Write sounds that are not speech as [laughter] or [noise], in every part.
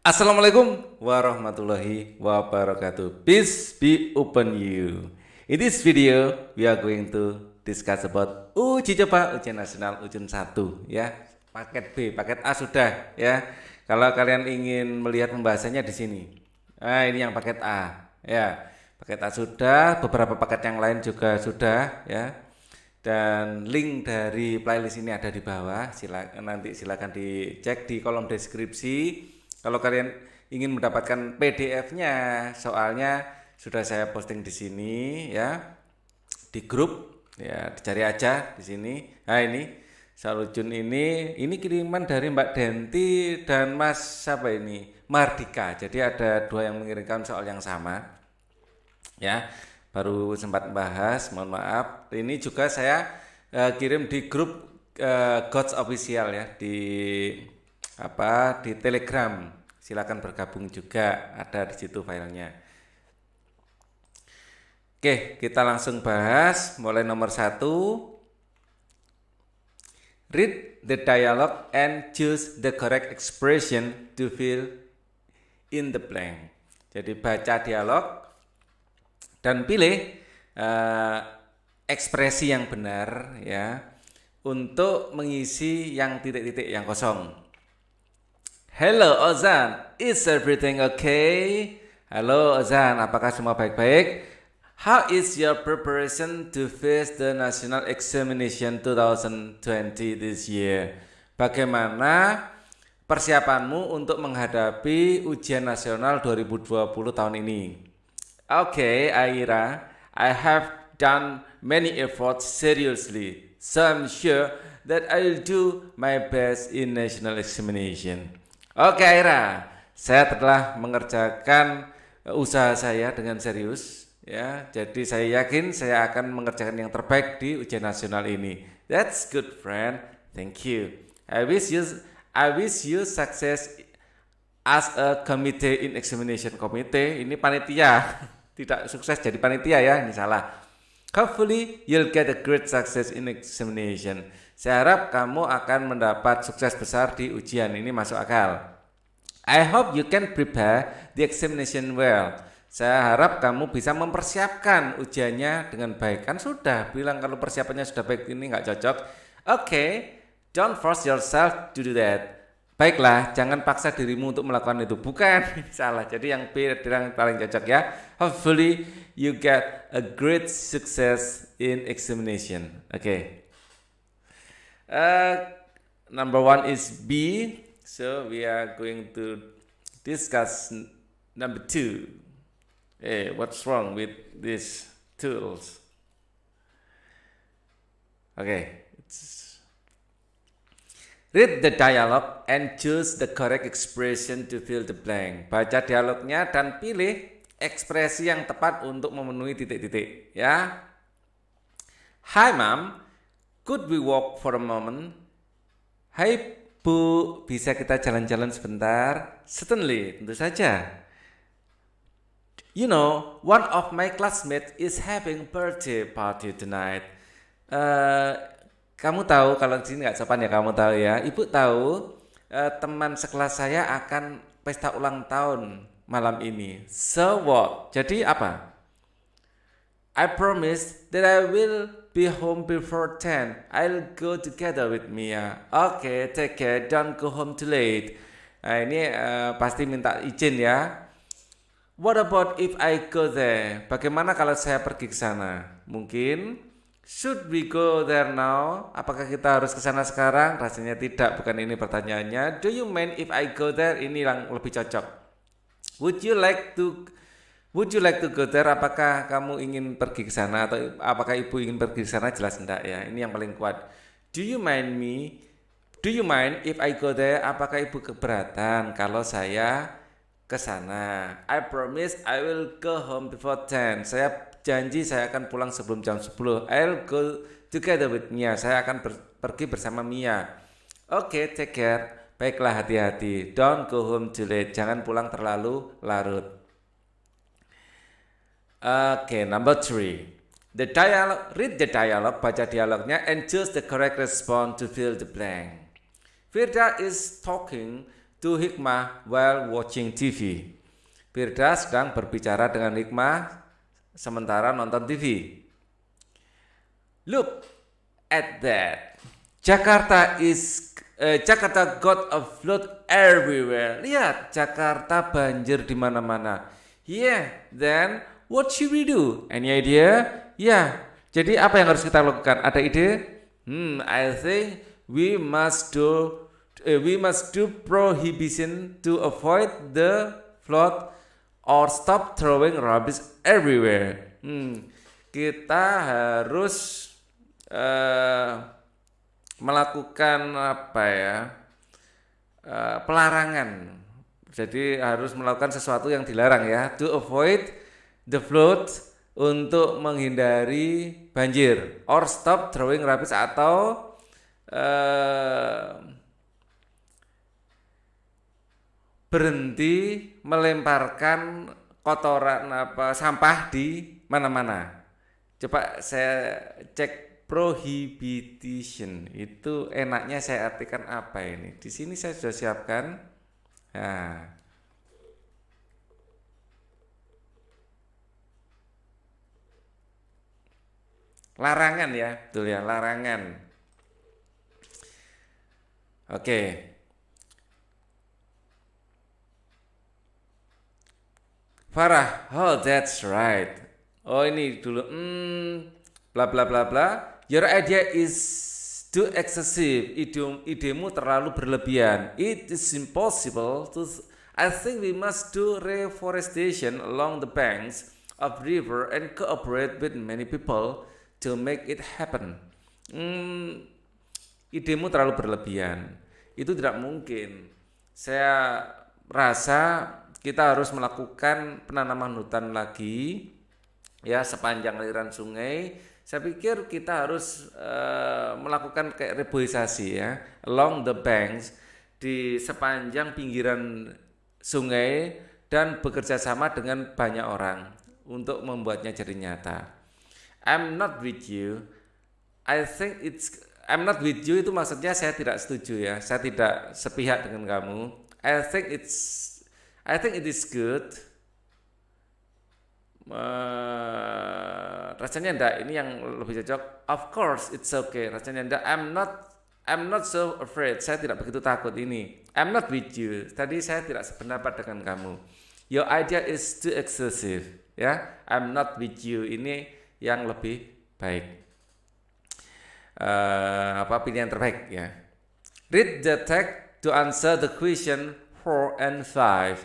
Assalamualaikum warahmatullahi wabarakatuh. Peace be upon you. In this video, we are going to discuss about uji coba ujian nasional ujian 1 ya. Paket B, paket A sudah ya. Kalau kalian ingin melihat pembahasannya di sini. Nah, ini yang paket A ya. Paket A sudah, beberapa paket yang lain juga sudah ya. Dan link dari playlist ini ada di bawah. Silakan nanti silakan dicek di kolom deskripsi kalau kalian ingin mendapatkan PDF-nya, soalnya sudah saya posting di sini ya di grup ya dicari aja di sini. Nah ini Salujun ini ini kiriman dari Mbak Denti dan Mas siapa ini Mardika. Jadi ada dua yang mengirimkan soal yang sama ya baru sempat bahas mohon maaf ini juga saya uh, kirim di grup uh, Gods official ya di apa di Telegram silakan bergabung juga ada di situ filenya. Oke, kita langsung bahas mulai nomor satu. Read the dialogue and choose the correct expression to fill in the blank. Jadi baca dialog dan pilih uh, ekspresi yang benar ya untuk mengisi yang titik-titik yang kosong. Hello Ozan, is everything okay? Halo Ozan, apakah semua baik-baik? How is your preparation to face the National Examination 2020 this year? Bagaimana persiapanmu untuk menghadapi ujian nasional 2020 tahun ini? Okay, Aira, I have done many efforts seriously, so I'm sure that I'll do my best in national examination. Oke Aira, saya telah mengerjakan eh, usaha saya dengan serius ya. Jadi saya yakin saya akan mengerjakan yang terbaik di ujian nasional ini. That's good friend. Thank you. I wish you I wish you success as a committee in examination committee. Ini panitia. [laughs] Tidak sukses jadi panitia ya, ini salah. Hopefully you'll get a great success in examination. Saya harap kamu akan mendapat sukses besar di ujian ini masuk akal. I hope you can prepare the examination well. Saya harap kamu bisa mempersiapkan ujiannya dengan baik. Kan sudah bilang kalau persiapannya sudah baik ini nggak cocok. Oke, okay, don't force yourself to do that. Baiklah, jangan paksa dirimu untuk melakukan itu. Bukan [laughs] salah. Jadi yang B yang paling cocok ya. Hopefully you get a great success in examination. Oke. Okay. Uh, number one is B. So we are going to discuss number two. Hey, eh, what's wrong with these tools? Okay. It's Read the dialogue and choose the correct expression to fill the blank. Baca dialognya dan pilih ekspresi yang tepat untuk memenuhi titik-titik. Ya. Hi, mom. Could we walk for a moment? Hai Bu, bisa kita jalan-jalan sebentar? Certainly, tentu saja. You know, one of my classmates is having birthday party tonight. Uh, kamu tahu kalau di sini nggak sopan ya kamu tahu ya. Ibu tahu uh, teman sekelas saya akan pesta ulang tahun malam ini. So what? Jadi apa? I promise that I will be home before 10. I'll go together with Mia. Okay, take care. Don't go home too late. Nah, ini uh, pasti minta izin ya. What about if I go there? Bagaimana kalau saya pergi ke sana? Mungkin should we go there now? Apakah kita harus ke sana sekarang? Rasanya tidak, bukan ini pertanyaannya. Do you mind if I go there? Ini yang lebih cocok. Would you like to Would you like to go there? Apakah kamu ingin pergi ke sana atau apakah ibu ingin pergi ke sana? Jelas enggak ya. Ini yang paling kuat. Do you mind me? Do you mind if I go there? Apakah ibu keberatan kalau saya ke sana? I promise I will go home before 10. Saya janji saya akan pulang sebelum jam 10. I'll go together with Mia. Saya akan ber pergi bersama Mia. Oke, okay, take care. Baiklah hati-hati. Don't go home too late. Jangan pulang terlalu larut. Okay, number three. The dialogue, read the dialogue, baca dialognya, and choose the correct response to fill the blank. Firda is talking to Hikmah while watching TV. Firda sedang berbicara dengan Hikmah sementara nonton TV. Look at that. Jakarta is uh, Jakarta got a flood everywhere. Lihat, Jakarta banjir di mana-mana. Yeah, then What should we do? Any idea? Ya. Yeah. Jadi apa yang harus kita lakukan? Ada ide? Hmm, I think we must do uh, we must do prohibition to avoid the flood or stop throwing rubbish everywhere. Hmm, kita harus uh, melakukan apa ya? Uh, pelarangan. Jadi harus melakukan sesuatu yang dilarang ya. To avoid the flood untuk menghindari banjir or stop throwing rubbish atau uh, berhenti melemparkan kotoran apa sampah di mana-mana. Coba saya cek prohibition itu enaknya saya artikan apa ini. Di sini saya sudah siapkan. Nah, Larangan ya, betul ya, larangan. Oke. Farah, oh that's right. Oh ini dulu, hmm, bla bla bla bla. Your idea is too excessive. Idiom idemu terlalu berlebihan. It is impossible to. I think we must do reforestation along the banks of river and cooperate with many people to make it happen. Hmm, idemu terlalu berlebihan. Itu tidak mungkin. Saya rasa kita harus melakukan penanaman hutan lagi ya sepanjang aliran sungai. Saya pikir kita harus uh, melakukan kayak reboisasi ya along the banks di sepanjang pinggiran sungai dan bekerja sama dengan banyak orang untuk membuatnya jadi nyata. I'm not with you. I think it's I'm not with you itu maksudnya saya tidak setuju ya. Saya tidak sepihak dengan kamu. I think it's I think it is good. Uh, rasanya ndak ini yang lebih cocok. Of course it's okay. Rasanya ndak I'm not I'm not so afraid. Saya tidak begitu takut ini. I'm not with you. Tadi saya tidak sependapat dengan kamu. Your idea is too excessive. Ya, yeah? I'm not with you. Ini yang lebih baik. Uh, apa pilihan terbaik ya? Read the text to answer the question four and 5.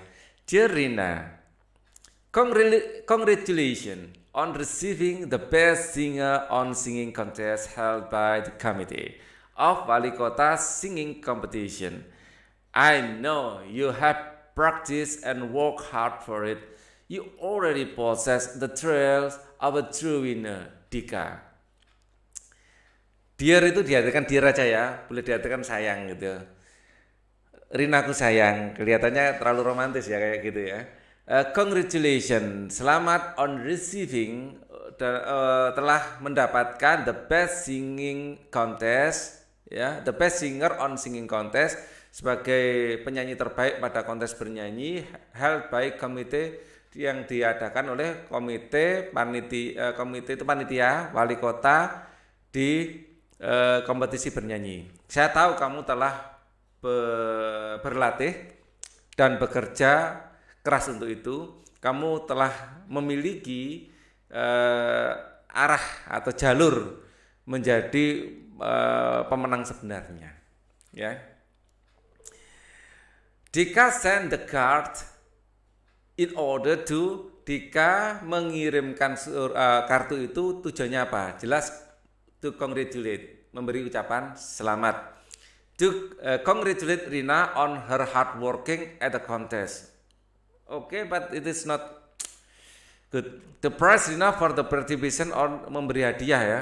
Dear Rina, congratulations on receiving the Best Singer on Singing Contest held by the Committee of Wali Kota Singing Competition. I know you have practiced and work hard for it. You already possess the trails our true winner, Dika. Dear itu diartikan dear aja ya, boleh diartikan sayang gitu. Rina aku sayang, kelihatannya terlalu romantis ya kayak gitu ya. Uh, congratulations, selamat on receiving the, uh, telah mendapatkan the best singing contest ya, the best singer on singing contest sebagai penyanyi terbaik pada kontes bernyanyi held by Committee yang diadakan oleh komite panitia eh, komite itu panitia wali kota di eh, kompetisi bernyanyi. Saya tahu kamu telah berlatih dan bekerja keras untuk itu. Kamu telah memiliki eh, arah atau jalur menjadi pemenang sebenarnya. Ya. Jika send the card in order to Dika mengirimkan sur, uh, eh, kartu itu tujuannya apa? Jelas to congratulate, memberi ucapan selamat. To uh, congratulate Rina on her hard working at the contest. Oke, okay, but it is not good. The prize Rina for the participation on memberi hadiah ya.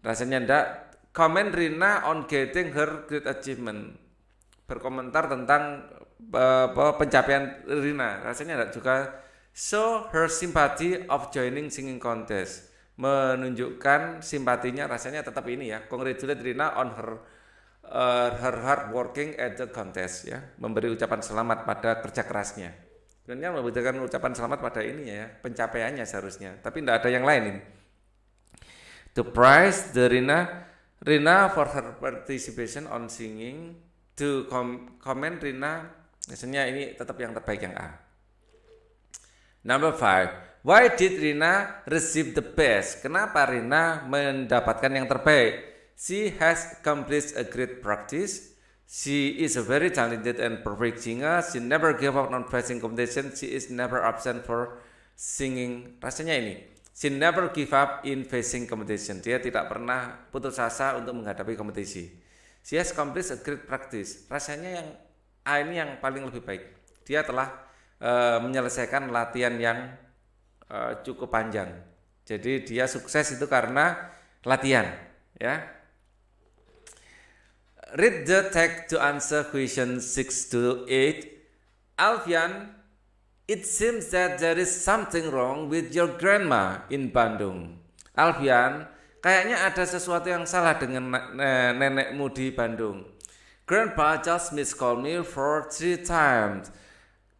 Rasanya ndak comment Rina on getting her great achievement. Berkomentar tentang uh, pencapaian Rina rasanya ada juga so her sympathy of joining singing contest menunjukkan simpatinya rasanya tetap ini ya congratulate Rina on her uh, her hard working at the contest ya memberi ucapan selamat pada kerja kerasnya sebenarnya memberikan ucapan selamat pada ini ya, ya. pencapaiannya seharusnya tapi tidak ada yang lain ini the prize the Rina Rina for her participation on singing to com comment Rina Maksudnya ini tetap yang terbaik yang A. Number five, why did Rina receive the best? Kenapa Rina mendapatkan yang terbaik? She has accomplished a great practice. She is a very talented and perfect singer. She never gave up on facing competition. She is never absent for singing. Rasanya ini. She never give up in facing competition. Dia tidak pernah putus asa untuk menghadapi kompetisi. She has accomplished a great practice. Rasanya yang A ini yang paling lebih baik. Dia telah e, menyelesaikan latihan yang e, cukup panjang. Jadi dia sukses itu karena latihan, ya. Read the text to answer question 6 to 8. Alfian, it seems that there is something wrong with your grandma in Bandung. Alfian, kayaknya ada sesuatu yang salah dengan nenekmu di Bandung. Grandpa just missed call me for three times.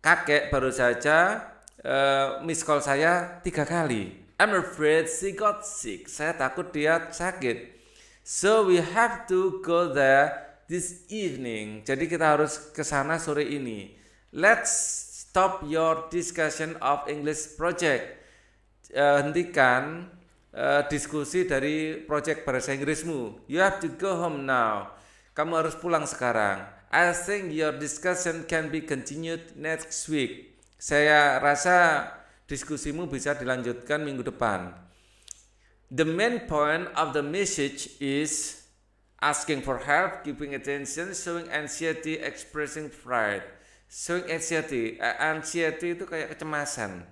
Kakek baru saja uh, miss call saya tiga kali. I'm afraid she got sick. Saya takut dia sakit. So we have to go there this evening. Jadi kita harus ke sana sore ini. Let's stop your discussion of English project. Uh, hentikan uh, diskusi dari project bahasa Inggrismu. You have to go home now. Kamu harus pulang sekarang. I think your discussion can be continued next week. Saya rasa diskusimu bisa dilanjutkan minggu depan. The main point of the message is asking for help, giving attention, showing anxiety, expressing pride. Showing anxiety, anxiety itu kayak kecemasan.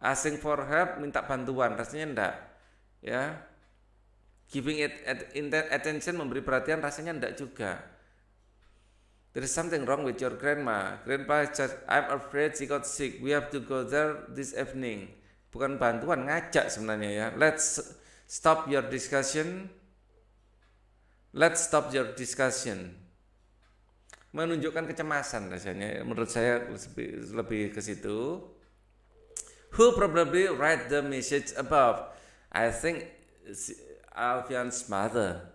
Asking for help, minta bantuan, rasanya enggak. Ya, Giving it, at, attention memberi perhatian rasanya tidak juga. There is something wrong with your grandma. Grandpa is just I'm afraid she got sick. We have to go there this evening. Bukan bantuan ngajak sebenarnya ya. Let's stop your discussion. Let's stop your discussion. Menunjukkan kecemasan rasanya. Menurut saya lebih, lebih ke situ. Who probably write the message above? I think Alfian's mother.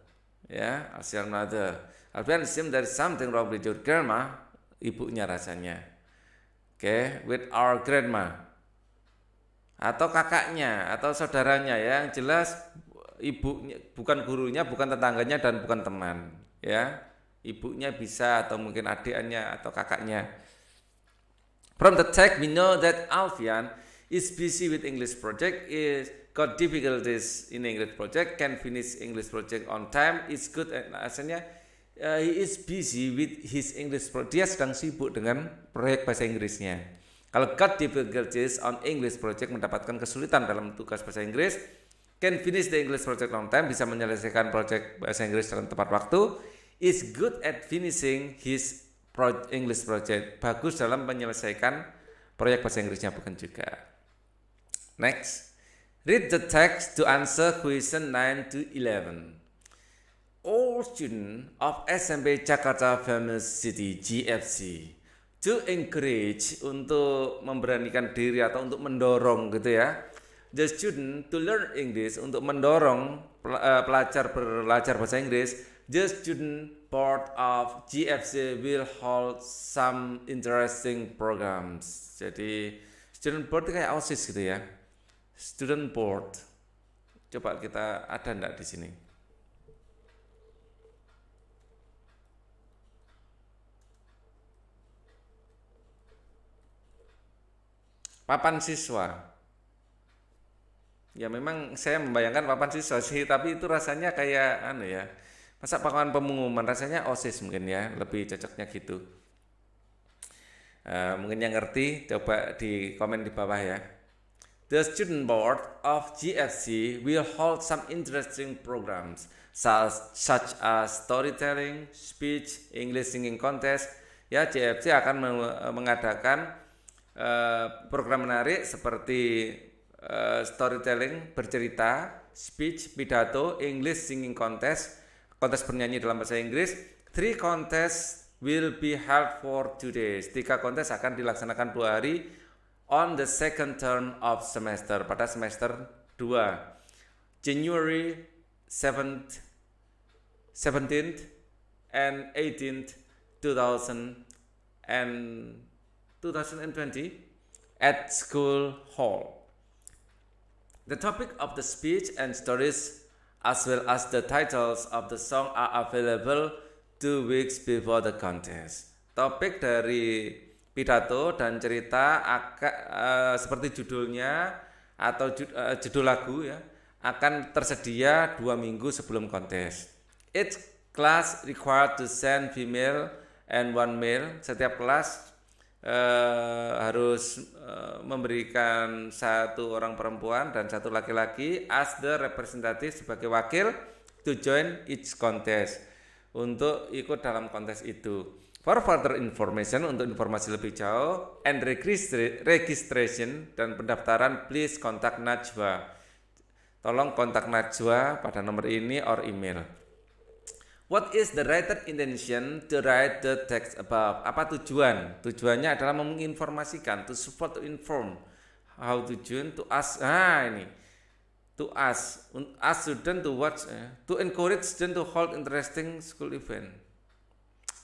Ya, Alfian's mother. Alfian Sim there something wrong with your grandma, ibunya rasanya. Oke, okay, with our grandma. Atau kakaknya atau saudaranya ya, yang jelas ibunya bukan gurunya, bukan tetangganya dan bukan teman, ya. Ibunya bisa atau mungkin adiknya atau kakaknya. From the text we know that Alfian is busy with English project is got difficulties in English project, can finish English project on time, it's good. And asalnya uh, he is busy with his English project. Dia sedang sibuk dengan proyek bahasa Inggrisnya. Kalau got difficulties on English project mendapatkan kesulitan dalam tugas bahasa Inggris, can finish the English project on time, bisa menyelesaikan proyek bahasa Inggris dalam tepat waktu, is good at finishing his pro English project. Bagus dalam menyelesaikan proyek bahasa Inggrisnya bukan juga. Next. Read the text to answer question 9 to 11. All students of SMP Jakarta Famous City GFC to encourage untuk memberanikan diri atau untuk mendorong gitu ya. The student to learn English untuk mendorong eh, pelajar belajar bahasa Inggris. The student part of GFC will hold some interesting programs. Jadi student board kayak OSIS gitu ya Student board. Coba kita ada enggak di sini? Papan siswa. Ya memang saya membayangkan papan siswa sih, tapi itu rasanya kayak anu ya. Masa papan pengumuman rasanya OSIS mungkin ya, lebih cocoknya gitu. Uh, mungkin yang ngerti coba di komen di bawah ya. The Student Board of GFC will hold some interesting programs such, such as storytelling, speech, English singing contest. Ya, GFC akan eh, mengadakan uh, program menarik seperti uh, storytelling, bercerita, speech, pidato, English singing contest, kontes bernyanyi dalam bahasa Inggris. Three contests will be held for two days. Tiga kontes akan dilaksanakan dua hari on the second term of semester pada semester 2 January 7th 17th and 18th 2000 and 2020 at school hall the topic of the speech and stories as well as the titles of the song are available two weeks before the contest Topic dari pidato dan cerita akan e, eh, seperti judulnya atau jud, e, eh, judul lagu ya akan tersedia dua minggu sebelum kontes. Each class required to send female and one male. Setiap kelas e, harus e, memberikan satu orang perempuan dan satu laki-laki as the representative sebagai wakil to join each contest untuk ikut dalam kontes itu. For further information untuk informasi lebih jauh and registration dan pendaftaran please kontak Najwa. Tolong kontak Najwa pada nomor ini or email. What is the writer intention to write the text above? Apa tujuan? Tujuannya adalah menginformasikan, to support, to inform. How to join To ask. Ah ini. To ask, ask student to watch, eh, to encourage student to hold interesting school event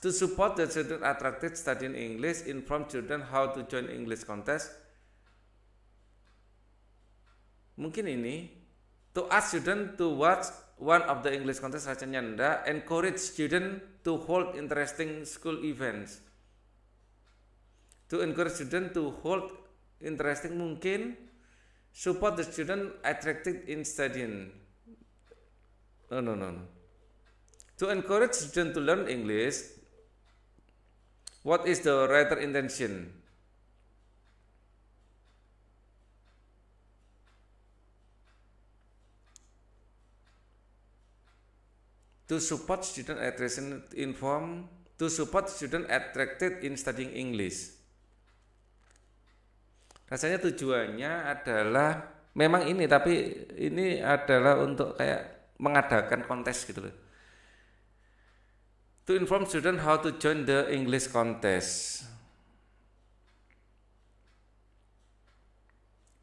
To support the children attracted studying English, inform children how to join English contest. Mungkin ini to ask student to watch one of the English contest rasanya ndak encourage student to hold interesting school events to encourage student to hold interesting mungkin support the student attracted in studying no no no to encourage student to learn English What is the writer intention? To support student attraction in form to support student attracted in studying English. Rasanya tujuannya adalah memang ini tapi ini adalah untuk kayak mengadakan kontes gitu loh to inform students how to join the English contest.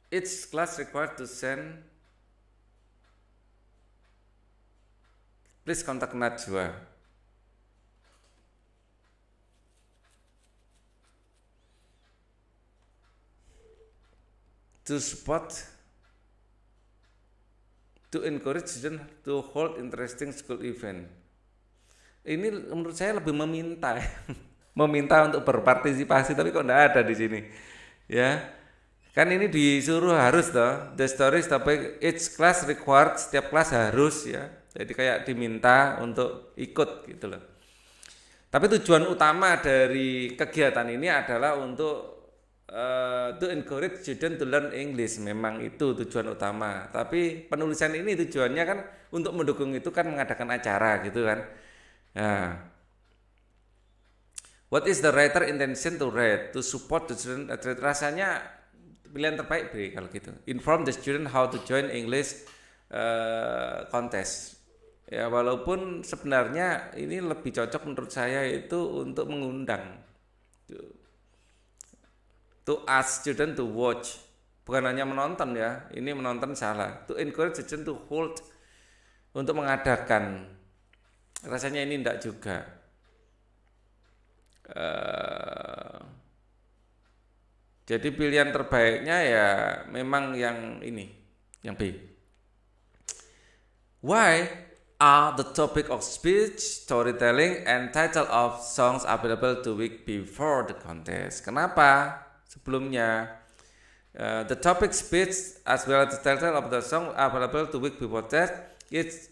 Each class required to send please contact Najwa. To spot to encourage students to hold interesting school event ini menurut saya lebih meminta ya. [laughs] meminta untuk berpartisipasi tapi kok enggak ada di sini ya kan ini disuruh harus toh the stories tapi each class required setiap kelas harus ya jadi kayak diminta untuk ikut gitu loh tapi tujuan utama dari kegiatan ini adalah untuk uh, to encourage student to learn English memang itu tujuan utama tapi penulisan ini tujuannya kan untuk mendukung itu kan mengadakan acara gitu kan Nah, what is the writer intention to write to support the student? Eh, Rasanya pilihan terbaik B kalau gitu. Inform the student how to join English uh, contest. Ya walaupun sebenarnya ini lebih cocok menurut saya itu untuk mengundang to ask student to watch bukan hanya menonton ya ini menonton salah to encourage student to hold untuk mengadakan rasanya ini enggak juga. Uh, jadi pilihan terbaiknya ya memang yang ini, yang B. Why are the topic of speech, storytelling, and title of songs available to week before the contest. Kenapa? Sebelumnya, uh, the topic speech as well as the title of the song available to week before test. is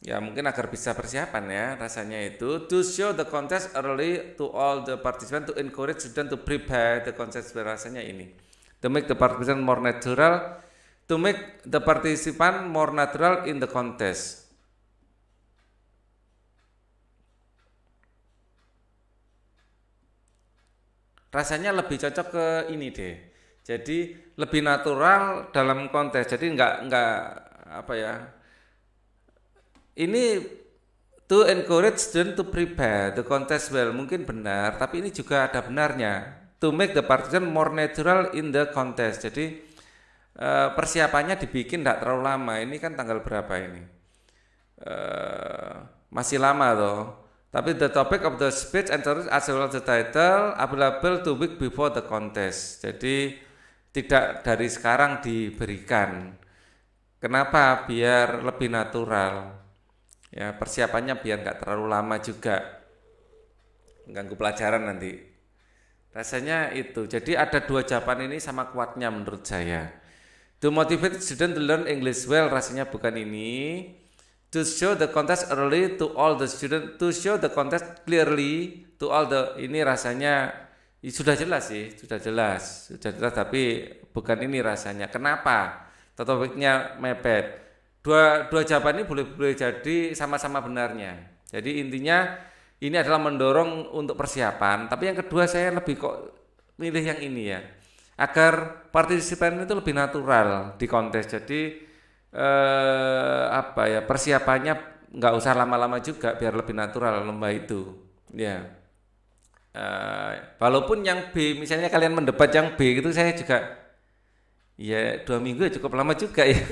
Ya mungkin agar bisa persiapan ya rasanya itu to show the contest early to all the participants to encourage student to prepare the contest rasanya ini to make the participant more natural to make the participant more natural in the contest rasanya lebih cocok ke ini deh jadi lebih natural dalam kontes jadi enggak enggak apa ya ini to encourage student to prepare the contest well mungkin benar tapi ini juga ada benarnya to make the participant more natural in the contest jadi uh, persiapannya dibikin tidak terlalu lama ini kan tanggal berapa ini uh, masih lama loh tapi the topic of the speech and as well as the title available to week before the contest jadi tidak dari sekarang diberikan kenapa biar lebih natural ya persiapannya biar nggak terlalu lama juga mengganggu pelajaran nanti rasanya itu jadi ada dua jawaban ini sama kuatnya menurut saya to motivate student to learn English well rasanya bukan ini to show the contest early to all the student to show the contest clearly to all the ini rasanya ya sudah jelas sih sudah jelas sudah jelas tapi bukan ini rasanya kenapa topiknya mepet dua dua jawaban ini boleh boleh jadi sama-sama benarnya. Jadi intinya ini adalah mendorong untuk persiapan, tapi yang kedua saya lebih kok milih yang ini ya. Agar partisipan itu lebih natural di kontes. Jadi eh, apa ya, persiapannya nggak usah lama-lama juga biar lebih natural lomba itu. Ya. Eh, walaupun yang B misalnya kalian mendebat yang B itu saya juga ya dua minggu ya cukup lama juga ya [laughs]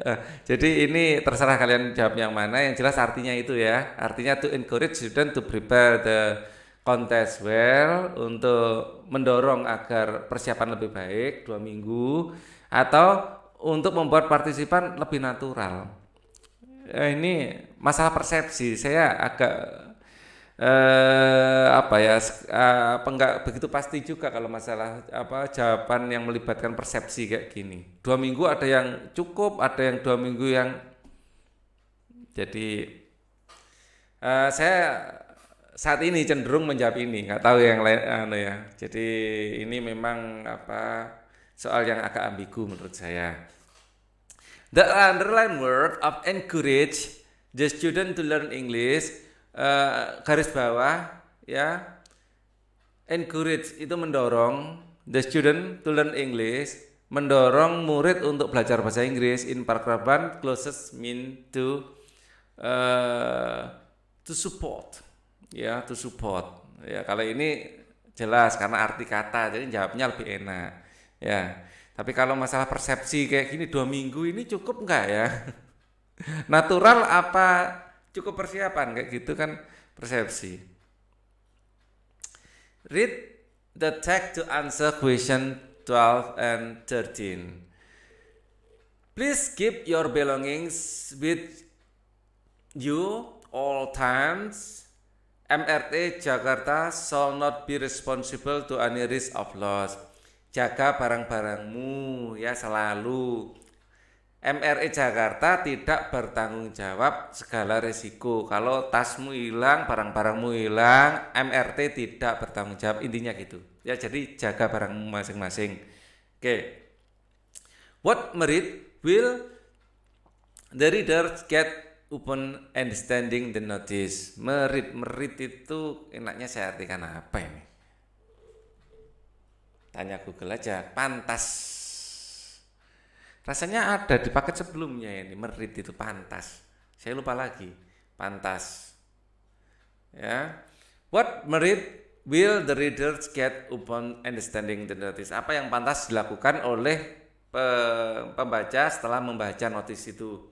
Eh, jadi ini terserah kalian jawab yang mana. Yang jelas artinya itu ya. Artinya to encourage student to prepare the contest well untuk mendorong agar persiapan lebih baik dua minggu atau untuk membuat partisipan lebih natural. Eh, ini masalah persepsi. Saya agak eh, apa ya eh, apa enggak begitu pasti juga kalau masalah apa jawaban yang melibatkan persepsi kayak gini. Dua minggu ada yang cukup, ada yang dua minggu yang jadi eh, saya saat ini cenderung menjawab ini, nggak tahu yang lain anu ya. Jadi ini memang apa soal yang agak ambigu menurut saya. The underline word of encourage the student to learn English Eh, garis bawah ya encourage itu mendorong the student to learn English mendorong murid untuk belajar bahasa Inggris in paragraph 1 closest mean to uh, to support ya to support ya kalau ini jelas karena arti kata jadi jawabnya lebih enak ya tapi kalau masalah persepsi kayak gini dua minggu ini cukup enggak ya [laughs] natural apa cukup persiapan kayak gitu kan persepsi. Read the text to answer question 12 and 13. Please keep your belongings with you all times. MRT Jakarta shall not be responsible to any risk of loss. Jaga barang-barangmu ya selalu MRI Jakarta tidak bertanggung jawab segala resiko. Kalau tasmu hilang, barang-barangmu hilang, MRT tidak bertanggung jawab. Intinya gitu. Ya jadi jaga barangmu masing-masing. Oke. Okay. What merit will the reader get upon understanding the notice? Merit merit itu enaknya saya artikan apa ini? Tanya Google aja. Pantas Rasanya ada di paket sebelumnya ini merit itu pantas. Saya lupa lagi. Pantas. Ya. What merit will the readers get upon understanding the notice? Apa yang pantas dilakukan oleh pe pembaca setelah membaca notis itu?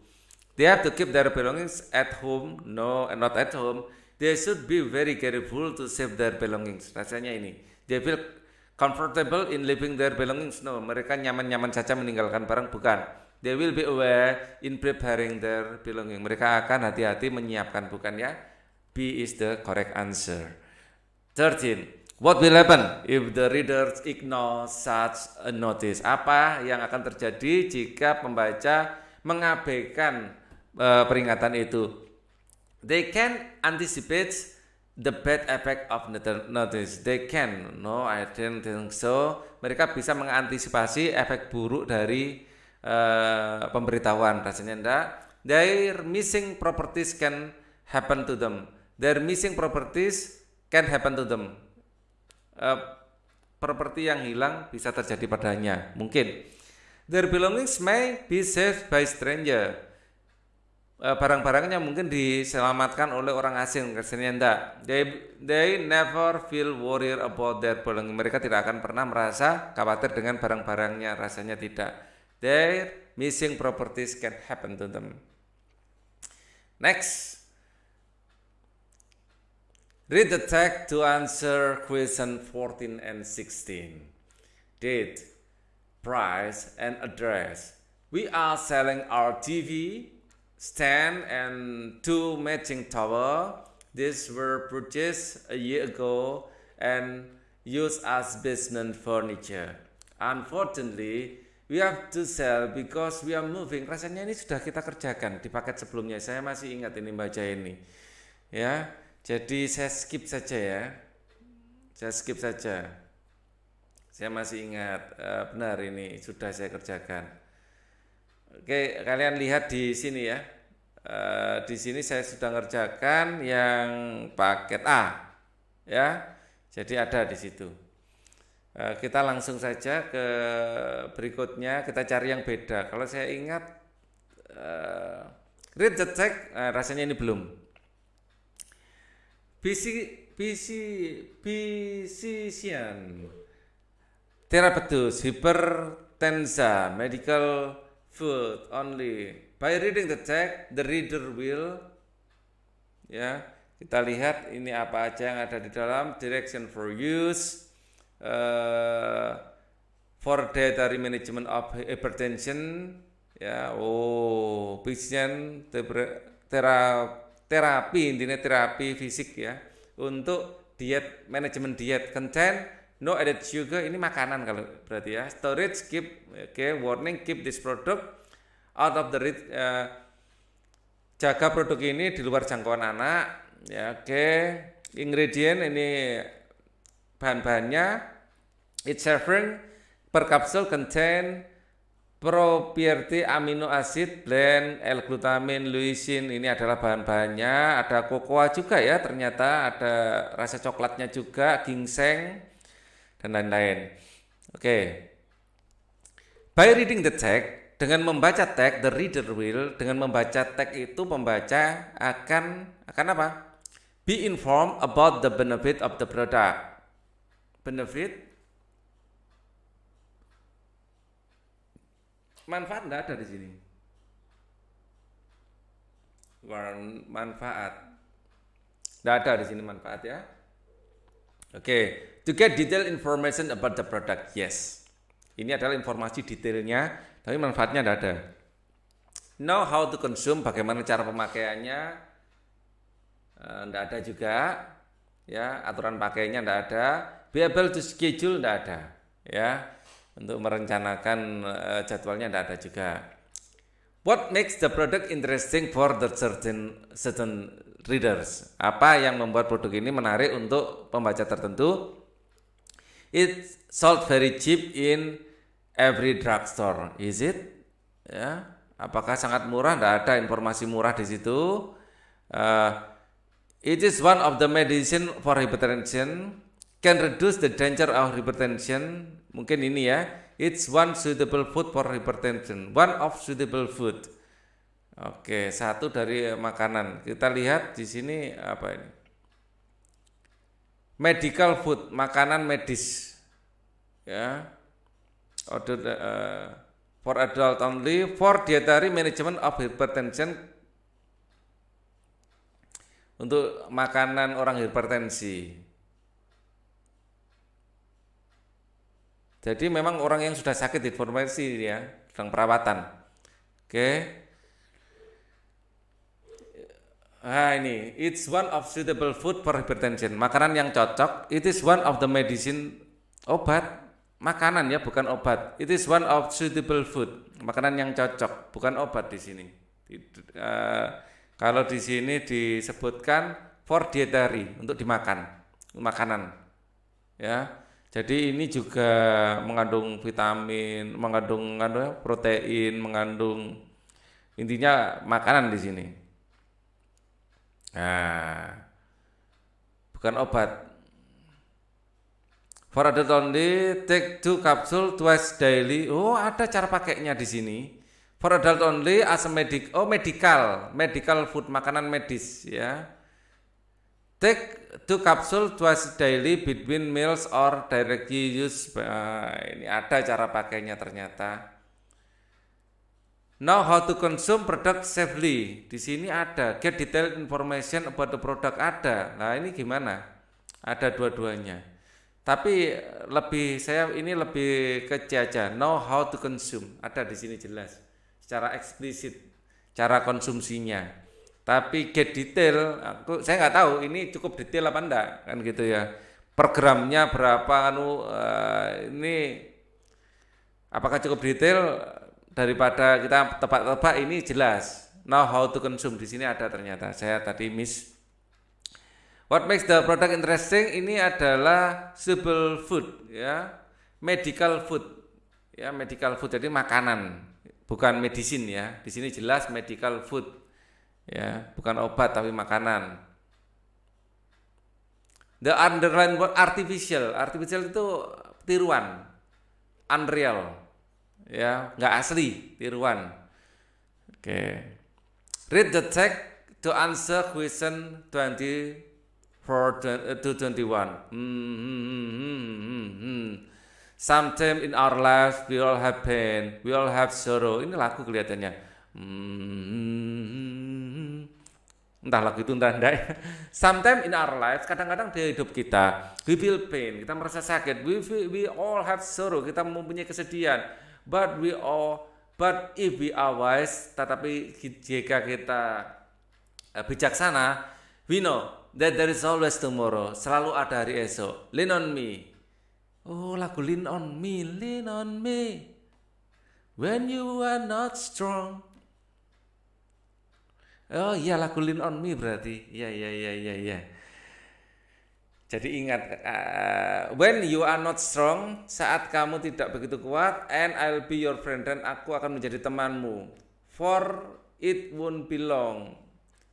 They have to keep their belongings at home. No, not at home. They should be very careful to save their belongings. Rasanya ini. They will comfortable in leaving their belongings. No, mereka nyaman-nyaman saja meninggalkan barang. Bukan. They will be aware in preparing their belongings. Mereka akan hati-hati menyiapkan, bukan ya? B is the correct answer. 13. What will happen if the reader ignores such a notice? Apa yang akan terjadi jika pembaca mengabaikan uh, peringatan itu? They can anticipate the bad effect of the notice. They can, no, I don't think so. Mereka bisa mengantisipasi efek buruk dari uh, pemberitahuan. Rasanya enggak. Their missing properties can happen to them. Their missing properties can happen to them. Uh, properti yang hilang bisa terjadi padanya. Mungkin. Their belongings may be saved by stranger. Eh, barang-barangnya mungkin diselamatkan oleh orang asing kesini enggak they they never feel worried about their belongings mereka tidak akan pernah merasa khawatir dengan barang-barangnya rasanya tidak their missing properties can happen to them next read the text to answer question 14 and 16 date price and address we are selling our TV stand and two matching towel. These were purchased a year ago and used as basement furniture. Unfortunately, we have to sell because we are moving. Rasanya ini sudah kita kerjakan di paket sebelumnya. Saya masih ingat ini baca ini. Ya, jadi saya skip saja ya. Saya skip saja. Saya masih ingat eh, benar ini sudah saya kerjakan. Oke, kalian lihat di sini ya. E, di sini saya sudah ngerjakan yang paket A. Ya. Jadi ada di situ. E, kita langsung saja ke berikutnya, kita cari yang beda. Kalau saya ingat e, read the check e, rasanya ini belum. Bisi, bisi, physician terapetus hipertensa medical food only. By reading the text, the reader will ya, kita lihat ini apa aja yang ada di dalam direction for use uh, for dietary management of hypertension ya oh vision terapi, terapi intinya terapi fisik ya untuk diet manajemen diet content no added sugar ini makanan kalau berarti ya storage keep oke okay, warning keep this product out of the reach uh, jaga produk ini di luar jangkauan anak ya oke okay. ingredient ini bahan-bahannya it's different. per kapsul contain property amino acid blend L-glutamine, leucin ini adalah bahan-bahannya ada kokoa juga ya ternyata ada rasa coklatnya juga ginseng dan lain-lain. Oke. Okay. By reading the text, dengan membaca tag, the reader will dengan membaca tag itu pembaca akan akan apa? Be informed about the benefit of the product. Benefit manfaat tidak ada di sini. Manfaat. Tidak ada di sini manfaat ya. Okay, to get detail information about the product, yes. Ini adalah informasi detailnya, tapi manfaatnya tidak ada. Know how to consume, bagaimana cara pemakaiannya, tidak eh, ada juga. Ya, aturan pakainya tidak ada. Be able to schedule tidak ada. Ya, untuk merencanakan eh, jadwalnya tidak ada juga. What makes the product interesting for the certain certain readers. Apa yang membuat produk ini menarik untuk pembaca tertentu? It sold very cheap in every drugstore. Is it? Ya. Apakah sangat murah? Tidak ada informasi murah di situ. Uh, it is one of the medicine for hypertension. Can reduce the danger of hypertension. Mungkin ini ya. It's one suitable food for hypertension. One of suitable food Oke, satu dari makanan. Kita lihat di sini apa ini? Medical food, makanan medis. Ya. Order, uh, for adult only, for dietary management of hypertension untuk makanan orang hipertensi. Jadi memang orang yang sudah sakit informasi ya, sedang perawatan. Oke. Okay Nah ini, it's one of suitable food for hypertension. Makanan yang cocok, it is one of the medicine obat makanan ya bukan obat. It is one of suitable food. Makanan yang cocok, bukan obat di sini. Uh, kalau di sini disebutkan for dietary untuk dimakan, makanan. Ya. Jadi ini juga mengandung vitamin, mengandung, mengandung protein, mengandung intinya makanan di sini. Nah, bukan obat. For only, take two kapsul twice daily. Oh, ada cara pakainya di sini. For adult only as a medic oh medical, medical food makanan medis ya. Take two capsule twice daily between meals or directly use. Uh, nah, ini ada cara pakainya ternyata. Know how to consume product safely. Di sini ada get detailed information about the product ada. Nah, ini gimana? Ada dua-duanya. Tapi eh, lebih saya ini lebih kejajah know how to consume. Ada di sini jelas secara eksplisit cara konsumsinya. Tapi get detail aku saya nggak tahu ini cukup detail apa enggak kan gitu ya. Programnya berapa anu uh, ini apakah cukup detail daripada kita tebak-tebak ini jelas. know how to consume di sini ada ternyata. Saya tadi miss. What makes the product interesting ini adalah simple food ya, medical food ya, medical food jadi makanan bukan medicine ya. Di sini jelas medical food ya, bukan obat tapi makanan. The underline artificial, artificial itu tiruan, unreal ya nggak asli tiruan oke okay. read the text to answer question 20 eh, to to hmm, hmm, hmm, hmm, hmm. sometimes in our life we all have pain we all have sorrow ini lagu kelihatannya hmm, entah lagu itu entah enggak [laughs] sometimes in our lives kadang-kadang di hidup kita we feel pain kita merasa sakit we, feel, we all have sorrow kita mempunyai kesedihan But we all but if we are wise, tetapi jika kita eh, bijaksana, we know that there is always tomorrow, selalu ada hari esok. Lean on me. Oh, lagu lean on me, lean on me. When you are not strong. Oh iya lagu lean on me berarti. Iya iya iya iya iya. Jadi ingat, uh, when you are not strong, saat kamu tidak begitu kuat, and I'll be your friend dan aku akan menjadi temanmu. For it won't be long.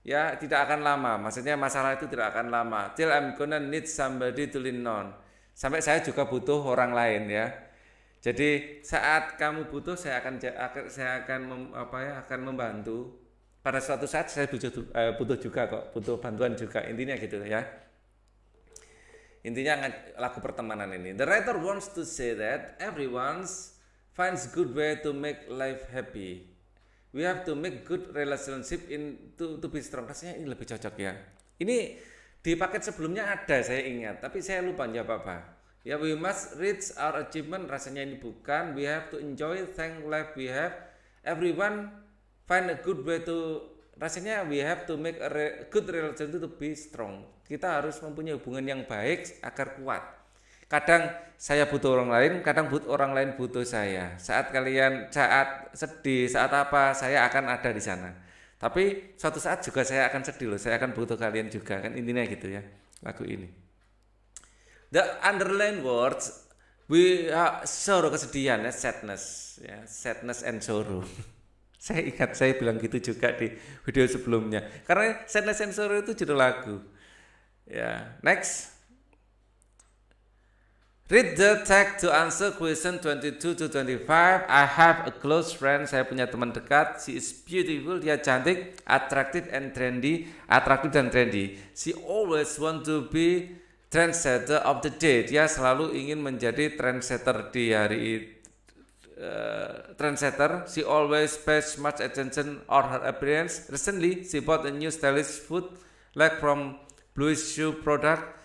Ya, tidak akan lama. Maksudnya masalah itu tidak akan lama. Till I'm gonna need somebody to lean on. Sampai saya juga butuh orang lain ya. Jadi saat kamu butuh, saya akan saya akan mem, apa ya akan membantu. Pada suatu saat saya butuh, eh, butuh juga kok, butuh bantuan juga. Intinya gitu ya. Intinya lagu pertemanan ini. The writer wants to say that everyone finds good way to make life happy. We have to make good relationship in to, to be strong. Rasanya ini lebih cocok ya. Ini di paket sebelumnya ada saya ingat, tapi saya lupa ya apa Ya we must reach our achievement rasanya ini bukan we have to enjoy thank life we have everyone find a good way to rasanya we have to make a re, good relationship to be strong kita harus mempunyai hubungan yang baik agar kuat. Kadang saya butuh orang lain, kadang butuh orang lain butuh saya. Saat kalian saat sedih, saat apa, saya akan ada di sana. Tapi suatu saat juga saya akan sedih loh, saya akan butuh kalian juga kan intinya gitu ya lagu ini. The underline words we are sorrow kesedihan, eh, sadness, ya, sadness and sorrow. [laughs] saya ingat saya bilang gitu juga di video sebelumnya. Karena sadness and sorrow itu judul lagu Ya, next. Read the text to answer question 22 to 25. I have a close friend. Saya punya teman dekat. She is beautiful. Dia cantik, attractive and trendy. Atraktif dan trendy. She always want to be trendsetter of the day. Dia selalu ingin menjadi trendsetter di hari uh, trendsetter. She always pays much attention on her appearance. Recently, she bought a new stylish food like from Blue Shoe Product.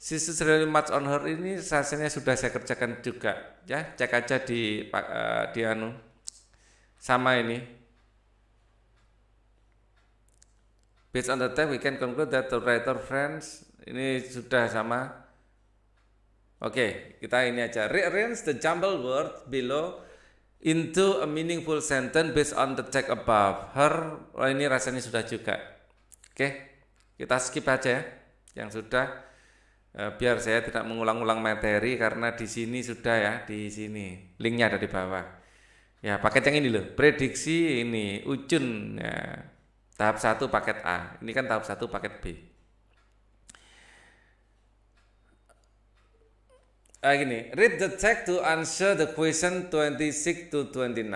This really much on her ini rasanya sudah saya kerjakan juga ya cek aja di uh, di anu sama ini based on the time we can conclude that the writer friends ini sudah sama oke okay, kita ini aja rearrange the jumble word below into a meaningful sentence based on the check above her oh, ini rasanya sudah juga oke okay, kita skip aja ya yang sudah eh, biar saya tidak mengulang-ulang materi karena di sini sudah ya di sini linknya ada di bawah ya paket yang ini loh prediksi ini ujung ya, tahap satu paket A ini kan tahap satu paket B Uh, gini, read the text to answer the question 26 to 29.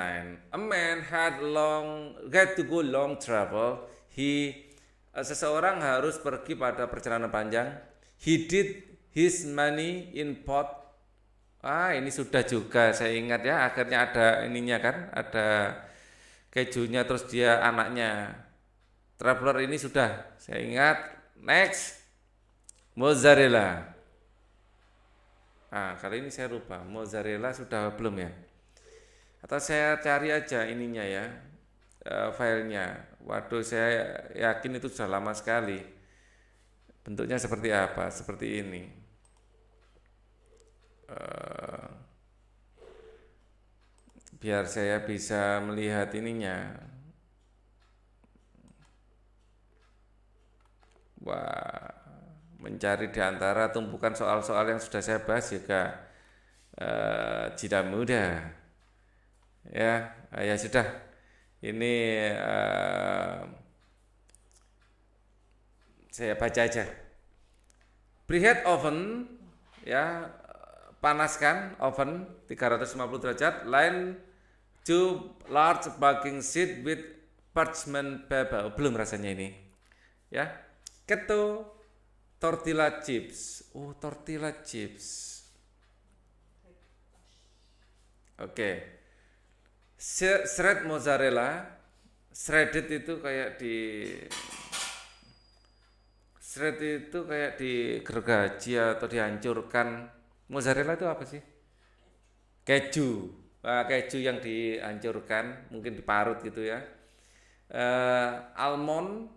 A man had long had to go long travel. He Eh, seseorang harus pergi pada perjalanan panjang. He did his money in pot. Ah, ini sudah juga saya ingat ya, akhirnya ada ininya kan, ada kejunya terus dia anaknya. Traveler ini sudah saya ingat. Next mozzarella. Ah, kali ini saya rubah Mozzarella sudah belum ya? Atau saya cari aja ininya ya, eh, filenya Waduh, saya yakin itu sudah lama sekali. Bentuknya seperti apa? Seperti ini. Eh, biar saya bisa melihat ininya. Wah, mencari di antara tumpukan soal-soal yang sudah saya bahas juga ya, uh, eh, tidak mudah. Ya, ya sudah ini uh, saya baca aja. Preheat oven ya panaskan oven 350 derajat line two large baking sheet with parchment paper. Oh, belum rasanya ini. Ya. Keto tortilla chips. Oh, tortilla chips. Oke shred mozzarella shredded itu kayak di shred itu kayak di gergaji atau dihancurkan mozzarella itu apa sih keju uh, keju yang dihancurkan mungkin diparut gitu ya uh, almond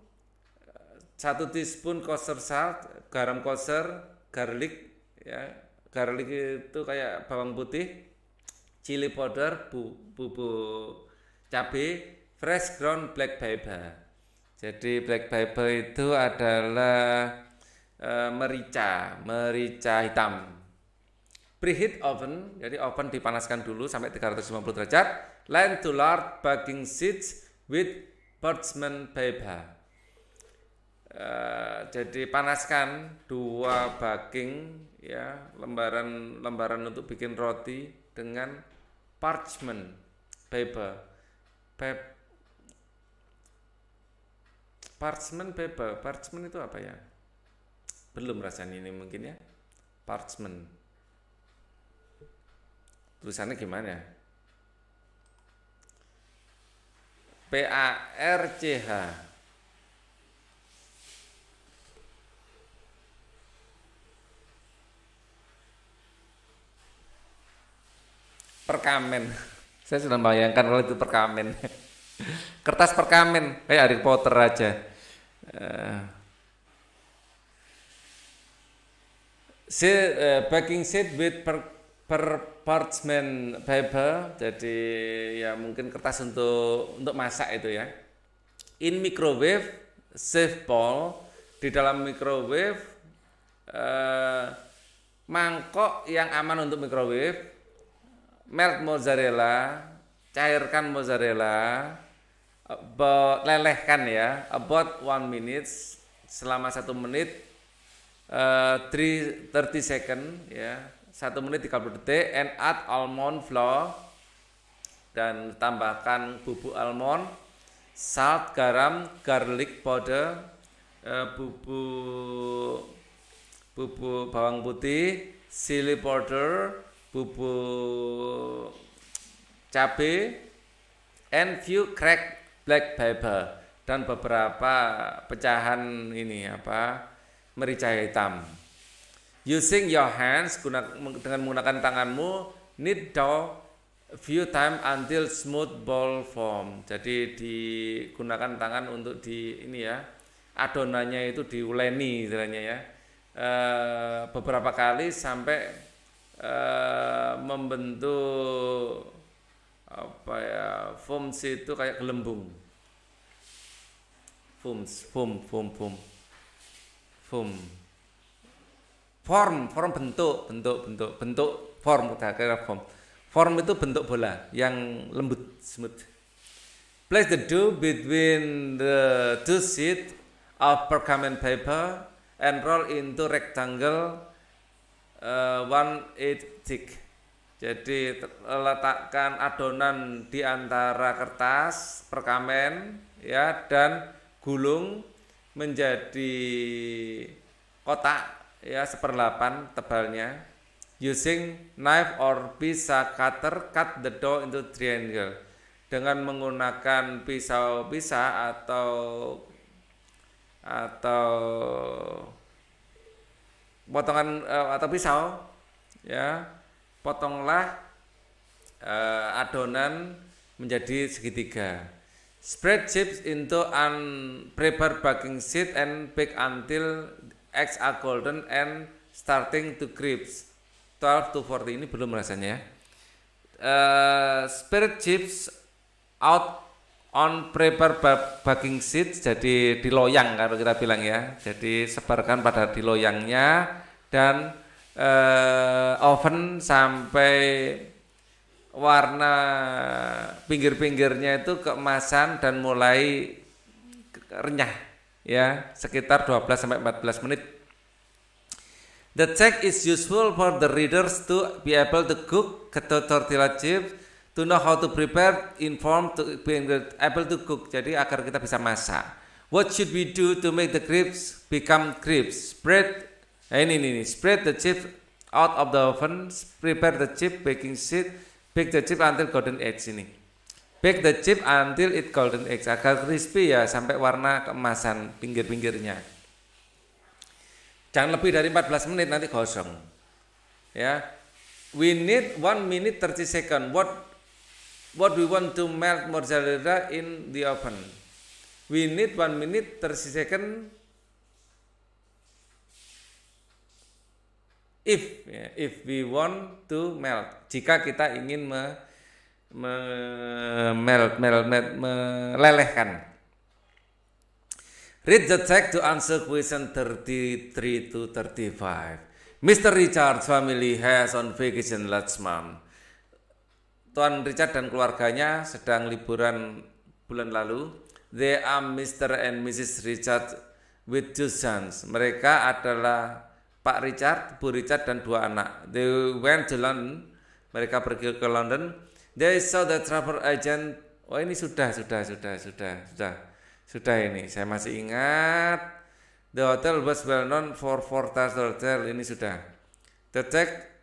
satu teaspoon kosher salt garam kosher garlic ya garlic itu kayak bawang putih chili powder, bu, bubuk cabai, fresh ground black pepper. Jadi black pepper itu adalah e, merica, merica hitam. Preheat oven, jadi oven dipanaskan dulu sampai 350 derajat. Line to large baking sheets with parchment paper. Uh, jadi panaskan dua baking ya lembaran lembaran untuk bikin roti dengan parchment paper pep parchment paper parchment itu apa ya belum rasanya ini mungkin ya parchment tulisannya gimana P A R C H perkamen. Saya sudah bayangkan kalau itu perkamen. [laughs] Kertas perkamen kayak Harry Potter aja. Eh, Seed, uh, sheet with per, per parchment paper. Jadi ya mungkin kertas untuk untuk masak itu ya. In microwave, safe bowl di dalam microwave uh, mangkok yang aman untuk microwave melt mozzarella, cairkan mozzarella, about, lelehkan ya, about one minutes selama satu menit, uh, three, 30 second ya, satu menit 30 detik, and add almond flour dan tambahkan bubuk almond, salt, garam, garlic powder, uh, bubuk bubuk bawang putih, chili powder, bubuk cabe and few crack black pepper dan beberapa pecahan ini apa merica hitam. Using your hands guna, dengan menggunakan tanganmu knead dough few time until smooth ball form. Jadi digunakan tangan untuk di ini ya adonannya itu diuleni istilahnya ya e, beberapa kali sampai Eh, membentuk apa ya fungsi itu kayak gelembung fums fum fum fum fum form form bentuk bentuk bentuk bentuk form kita kira form form itu bentuk bola yang lembut smooth place the dough between the two sheet of pergamen paper and roll into rectangle uh, one eight thick. Jadi letakkan adonan di antara kertas perkamen ya dan gulung menjadi kotak ya seperdelapan tebalnya. Using knife or pizza cutter cut the dough into triangle. Dengan menggunakan pisau-pisau atau atau potongan uh, atau pisau ya potonglah uh, adonan menjadi segitiga spread chips into an prepare baking sheet and bake until eggs are golden and starting to crisp 12 to 40 ini belum rasanya ya uh, spread chips out on paper baking sheet jadi di loyang kalau kita bilang ya jadi sebarkan pada di loyangnya dan eh, oven sampai warna pinggir-pinggirnya itu keemasan dan mulai renyah ya sekitar 12 sampai 14 menit The check is useful for the readers to be able to cook keto tortilla chips to know how to prepare, inform to being able to cook. Jadi agar kita bisa masak. What should we do to make the crepes become crepes? Spread eh, ini ini, ini. spread the chip out of the oven, prepare the chip, baking sheet, bake the chip until golden edge ini. Bake the chip until it golden edge agar crispy ya sampai warna keemasan pinggir-pinggirnya. Jangan lebih dari 14 menit nanti gosong. Ya. We need one minute 30 second. What What we want to melt mozzarella in the oven. We need one minute 30 second if if we want to melt. Jika kita ingin me, me melt, melt, melt melelehkan. Read the text to answer question 33 to 35. Mr. Richard's family has on vacation last month. Tuan Richard dan keluarganya sedang liburan bulan lalu. They are Mr. and Mrs. Richard with two sons. Mereka adalah Pak Richard, Bu Richard dan dua anak. They went to London. Mereka pergi ke London. They saw the travel agent. Oh ini sudah, sudah, sudah, sudah, sudah. Sudah ini, saya masih ingat. The hotel was well known for four stars hotel. Ini sudah. The check.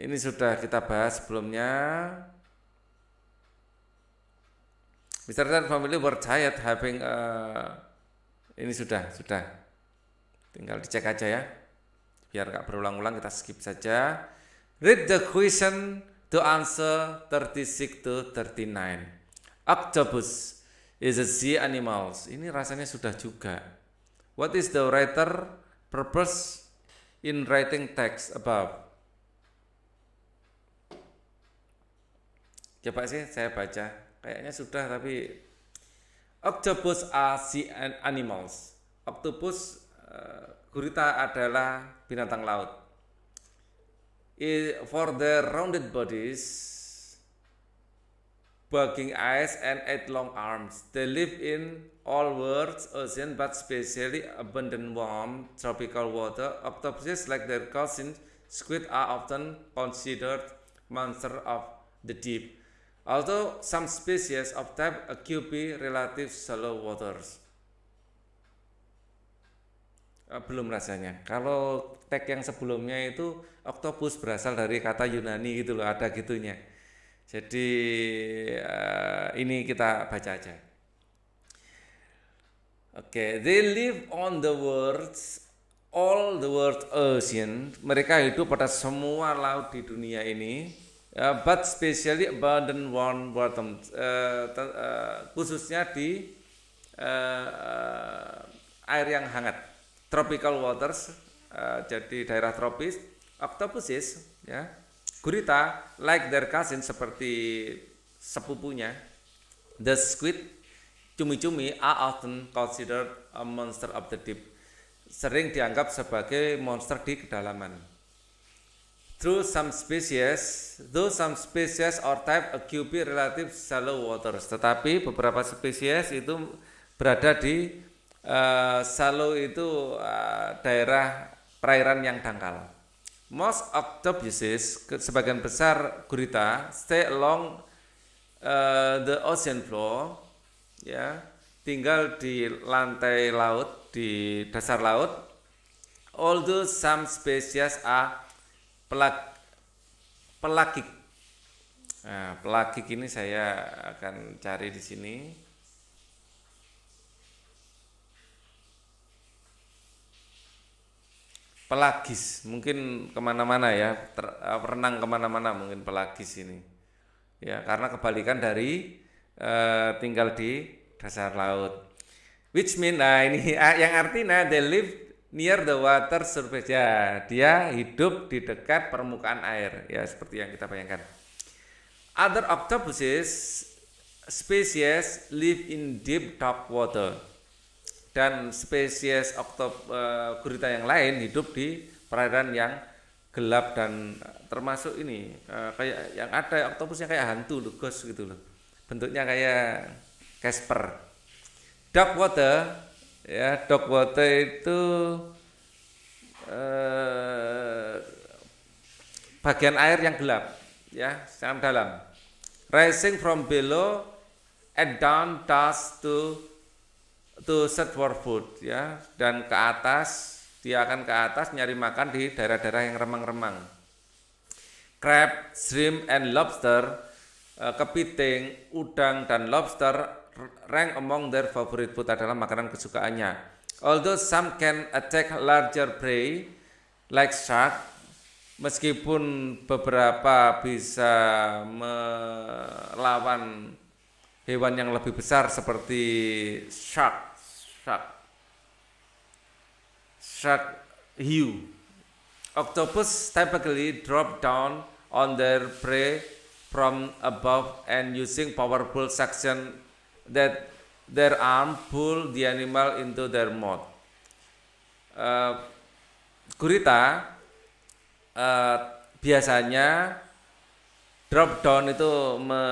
Ini sudah kita bahas sebelumnya. Mr. Dan family were tired having a... Eh, ini sudah sudah tinggal dicek aja ya biar nggak berulang-ulang kita skip saja read the question to answer 36 to 39 octopus is a sea animals ini rasanya sudah juga what is the writer purpose in writing text above Coba sih saya baca. Kayaknya sudah tapi octopus are sea and animals. Octopus uh, gurita adalah binatang laut. It, for the rounded bodies, bulging eyes and eight long arms, they live in all worlds, ocean, but especially abundant warm tropical water. Octopuses, like their cousins, squid, are often considered monster of the deep although some species of type AQP relative shallow waters. Eh, belum rasanya. Kalau tag yang sebelumnya itu octopus berasal dari kata Yunani gitu loh, ada gitunya. Jadi eh, ini kita baca aja. Oke, okay. they live on the world's all the world ocean. Mereka hidup pada semua laut di dunia ini uh, but specially abandoned one bottom uh, uh, khususnya di uh, air yang hangat tropical waters uh, jadi daerah tropis octopuses ya gurita like their cousin seperti sepupunya the squid cumi-cumi are often considered a monster of the deep sering dianggap sebagai monster di kedalaman through some species, though some species or type occupy relative shallow waters. Tetapi beberapa spesies itu berada di uh, shallow itu uh, daerah perairan yang dangkal. Most octopuses, sebagian besar gurita, stay along uh, the ocean floor, ya, tinggal di lantai laut, di dasar laut. Although some species are pelak pelakik. Nah, pelakik ini saya akan cari di sini. Pelagis, mungkin kemana-mana ya, ter, eh, renang kemana-mana mungkin pelagis ini. Ya, karena kebalikan dari e, tinggal di dasar laut. Which mean, nah ini ah, yang artinya they live near the water surface ya dia hidup di dekat permukaan air ya seperti yang kita bayangkan other octopuses species live in deep dark water dan spesies oktop uh, eh, gurita yang lain hidup di perairan yang gelap dan eh, termasuk ini uh, kayak yang ada oktopusnya kayak hantu loh ghost gitu loh bentuknya kayak Casper dark water ya dog water itu eh, bagian air yang gelap ya sangat dalam rising from below and down dust to to search for food ya dan ke atas dia akan ke atas nyari makan di daerah-daerah yang remang-remang crab shrimp and lobster eh, kepiting udang dan lobster rank among their favorite food adalah makanan kesukaannya. Although some can attack larger prey like shark, meskipun beberapa bisa melawan hewan yang lebih besar seperti shark, shark, shark hiu. Octopus typically drop down on their prey from above and using powerful suction that their arm pull the animal into their mouth. Uh, uh, biasanya drop down itu me,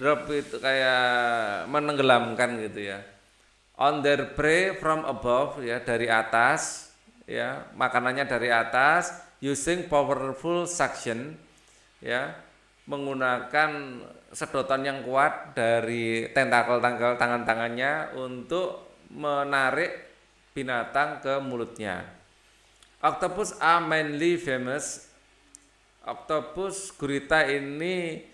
drop itu kayak menenggelamkan gitu ya. On their prey from above ya dari atas ya makanannya dari atas using powerful suction ya menggunakan sedotan yang kuat dari tentakel-tentakel tangan-tangannya untuk menarik binatang ke mulutnya. Octopus are mainly famous. Octopus gurita ini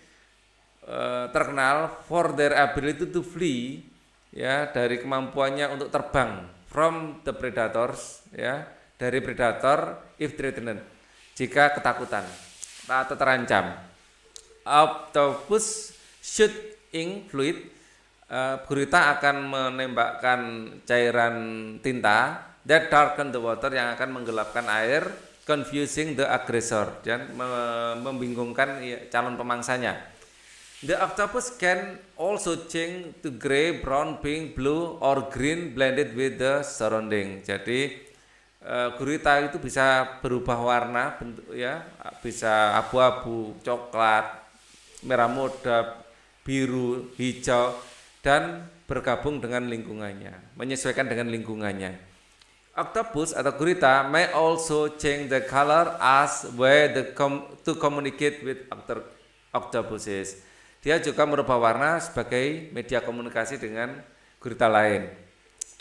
uh, terkenal for their ability to flee ya dari kemampuannya untuk terbang from the predators ya dari predator if threatened jika ketakutan atau terancam octopus shoot ink fluid uh, eh, gurita akan menembakkan cairan tinta that darken the water yang akan menggelapkan air confusing the aggressor dan membingungkan calon pemangsanya the octopus can also change to grey, brown pink blue or green blended with the surrounding jadi Uh, gurita itu bisa berubah warna bentuk ya bisa abu-abu coklat merah muda, biru, hijau, dan bergabung dengan lingkungannya, menyesuaikan dengan lingkungannya. Octopus atau gurita may also change the color as way the com to communicate with other octopuses. Dia juga merubah warna sebagai media komunikasi dengan gurita lain.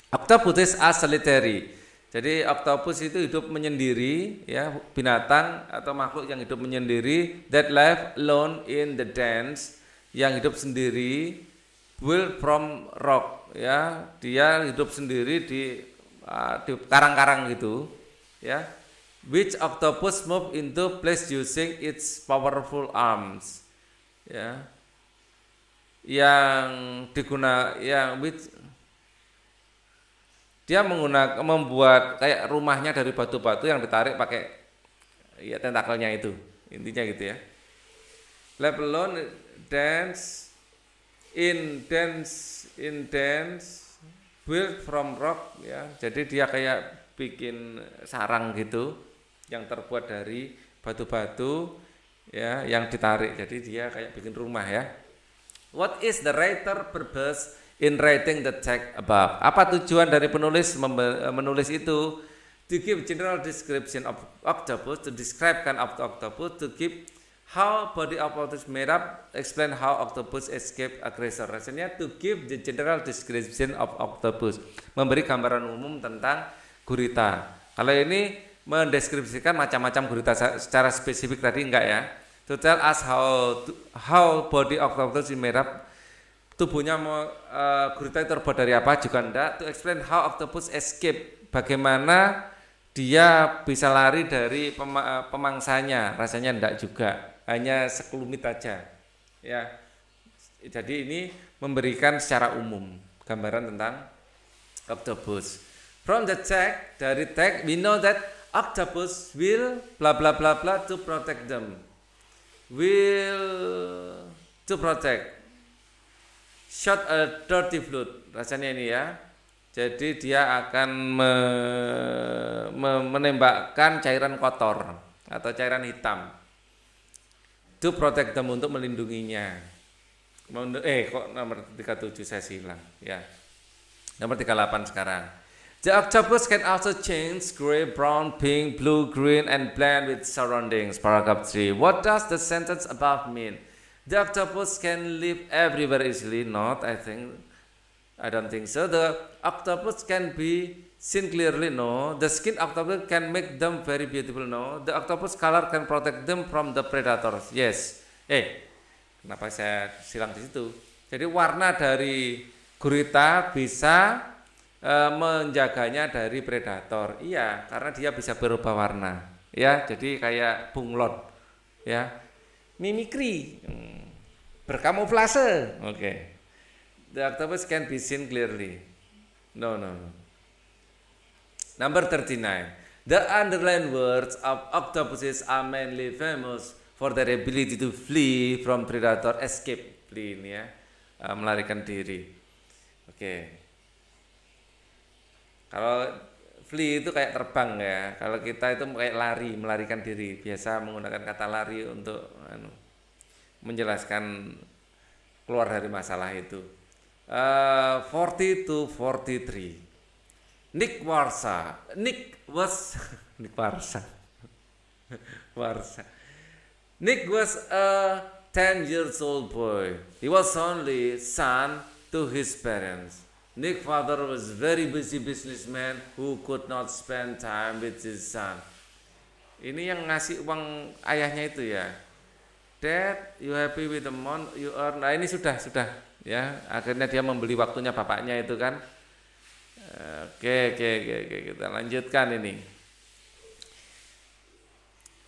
Octopuses are solitary. Jadi octopus itu hidup menyendiri ya, binatang atau makhluk yang hidup menyendiri that live alone in the dance yang hidup sendiri will from rock ya, dia hidup sendiri di ah, di karang-karang gitu ya. Which octopus move into place using its powerful arms ya yang diguna yang which dia menggunakan membuat kayak rumahnya dari batu-batu yang ditarik pakai ya tentakelnya itu intinya gitu ya Leblon dance in dance in dance built from rock ya jadi dia kayak bikin sarang gitu yang terbuat dari batu-batu ya yang ditarik jadi dia kayak bikin rumah ya what is the writer purpose in writing the text above. Apa tujuan dari penulis eh, menulis itu? To give general description of octopus, to describe kind of octopus, to give how body of octopus made up, explain how octopus escape aggressor. Rasanya to give the general description of octopus, memberi gambaran umum tentang gurita. Kalau ini mendeskripsikan macam-macam gurita secara spesifik tadi enggak ya? To tell us how to, how body octopus made up tubuhnya mau uh, eh, gurita itu terbuat dari apa juga enggak to explain how octopus escape bagaimana dia bisa lari dari pem eh, pemangsanya rasanya enggak juga hanya sekelumit aja ya jadi ini memberikan secara umum gambaran tentang octopus from the tag dari tag we know that octopus will bla bla bla bla to protect them will to protect Shot a dirty flute rasanya ini ya jadi dia akan me, me, menembakkan cairan kotor atau cairan hitam to protect them untuk melindunginya eh kok nomor 37 saya silang ya nomor 38 sekarang The octopus can also change gray, brown, pink, blue, green, and blend with surroundings. Paragraph 3. What does the sentence above mean? The octopus can live everywhere easily. Not, I think. I don't think so. The octopus can be seen clearly. No. The skin octopus can make them very beautiful. No. The octopus color can protect them from the predators. Yes. Eh, kenapa saya silang di situ? Jadi warna dari gurita bisa e, menjaganya dari predator. Iya, karena dia bisa berubah warna. Ya, jadi kayak bunglon. Ya, Mimikri, berkamuflase. Oke. Okay. The octopus can be seen clearly. No, no, no. Number 39. The underlined words of octopuses are mainly famous for their ability to flee from predator, escape, flee ini ya, eh, melarikan diri. Oke. Okay. Kalau fly itu kayak terbang ya. Kalau kita itu kayak lari, melarikan diri. Biasa menggunakan kata lari untuk anu, menjelaskan keluar dari masalah itu. Uh, 42 43. Nick Warsa. Nick was [laughs] Nick Warsa. [laughs] Warsa. Nick was a 10 years old boy. He was only son to his parents. Nick father was very busy businessman who could not spend time with his son. Ini yang ngasih uang ayahnya itu ya. Dad, you happy with the mon you earn? Nah ini sudah sudah ya. Akhirnya dia membeli waktunya bapaknya itu kan. Oke oke oke, oke. kita lanjutkan ini.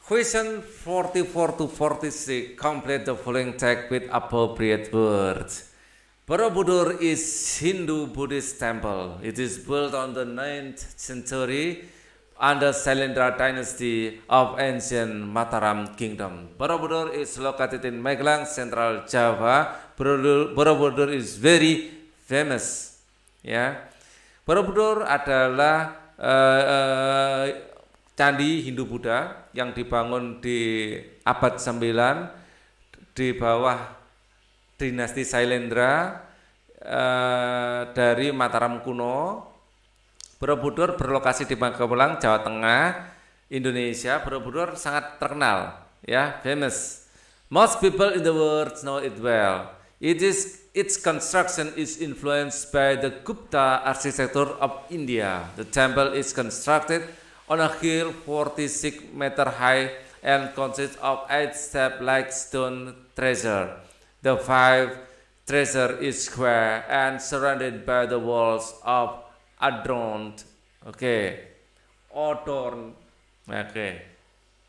Question 44 to 46 complete the following text with appropriate words. Borobudur is Hindu Buddhist temple. It is built on the 9th century under Sailendra dynasty of ancient Mataram kingdom. Borobudur is located in Meglang, Central Java. Borobudur is very famous. Ya. Borobudur adalah uh, uh, candi Hindu Buddha yang dibangun di abad 9 di bawah dinasti Sailendra eh, dari Mataram kuno. Borobudur berlokasi di Magelang, Jawa Tengah, Indonesia. Borobudur sangat terkenal, ya, famous. Most people in the world know it well. It is its construction is influenced by the Gupta architecture of India. The temple is constructed on a hill 46 meter high and consists of eight step-like stone treasure. The five treasure is square and surrounded by the walls of adorned. Oke. Okay. Adorned. Oke. Okay.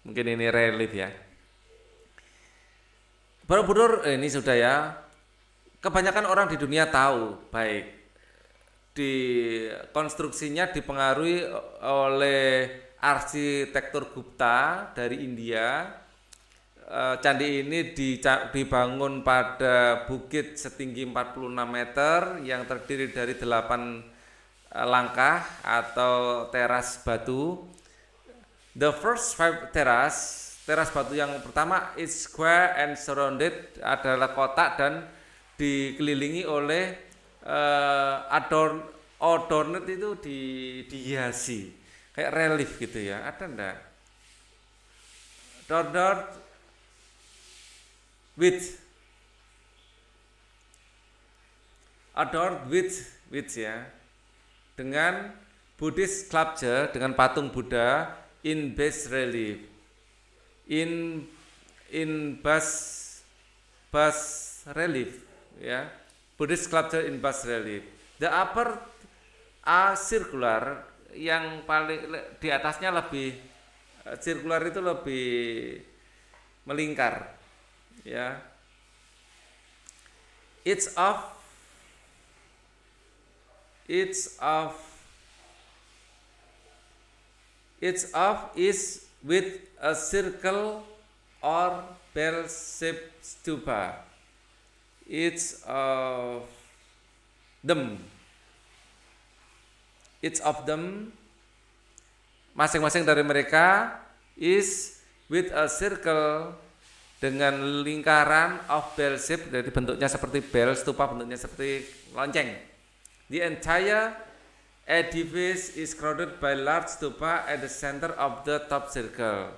Mungkin ini relief ya. Borobudur eh, ini sudah ya. Kebanyakan orang di dunia tahu baik di konstruksinya dipengaruhi oleh arsitektur Gupta dari India Eh, candi ini dibangun pada bukit setinggi 46 meter yang terdiri dari 8 eh, langkah atau teras batu. The first five teras, teras batu yang pertama is square and surrounded adalah kotak dan dikelilingi oleh uh, adorn adornet itu di dihiasi kayak relief gitu ya. Ada enggak? Adorned with adorned with with ya dengan Buddhist sculpture dengan patung Buddha in bas relief in in bas bas relief ya Buddhist sculpture in bas relief the upper a circular yang paling di atasnya lebih eh, circular itu lebih melingkar ya it's of it's of it's of is with a circle or bell shaped stupa it's of them it's of them masing-masing dari mereka is with a circle dengan lingkaran of bell shape dari bentuknya seperti bell stupa bentuknya seperti lonceng the entire edifice is crowded by large stupa at the center of the top circle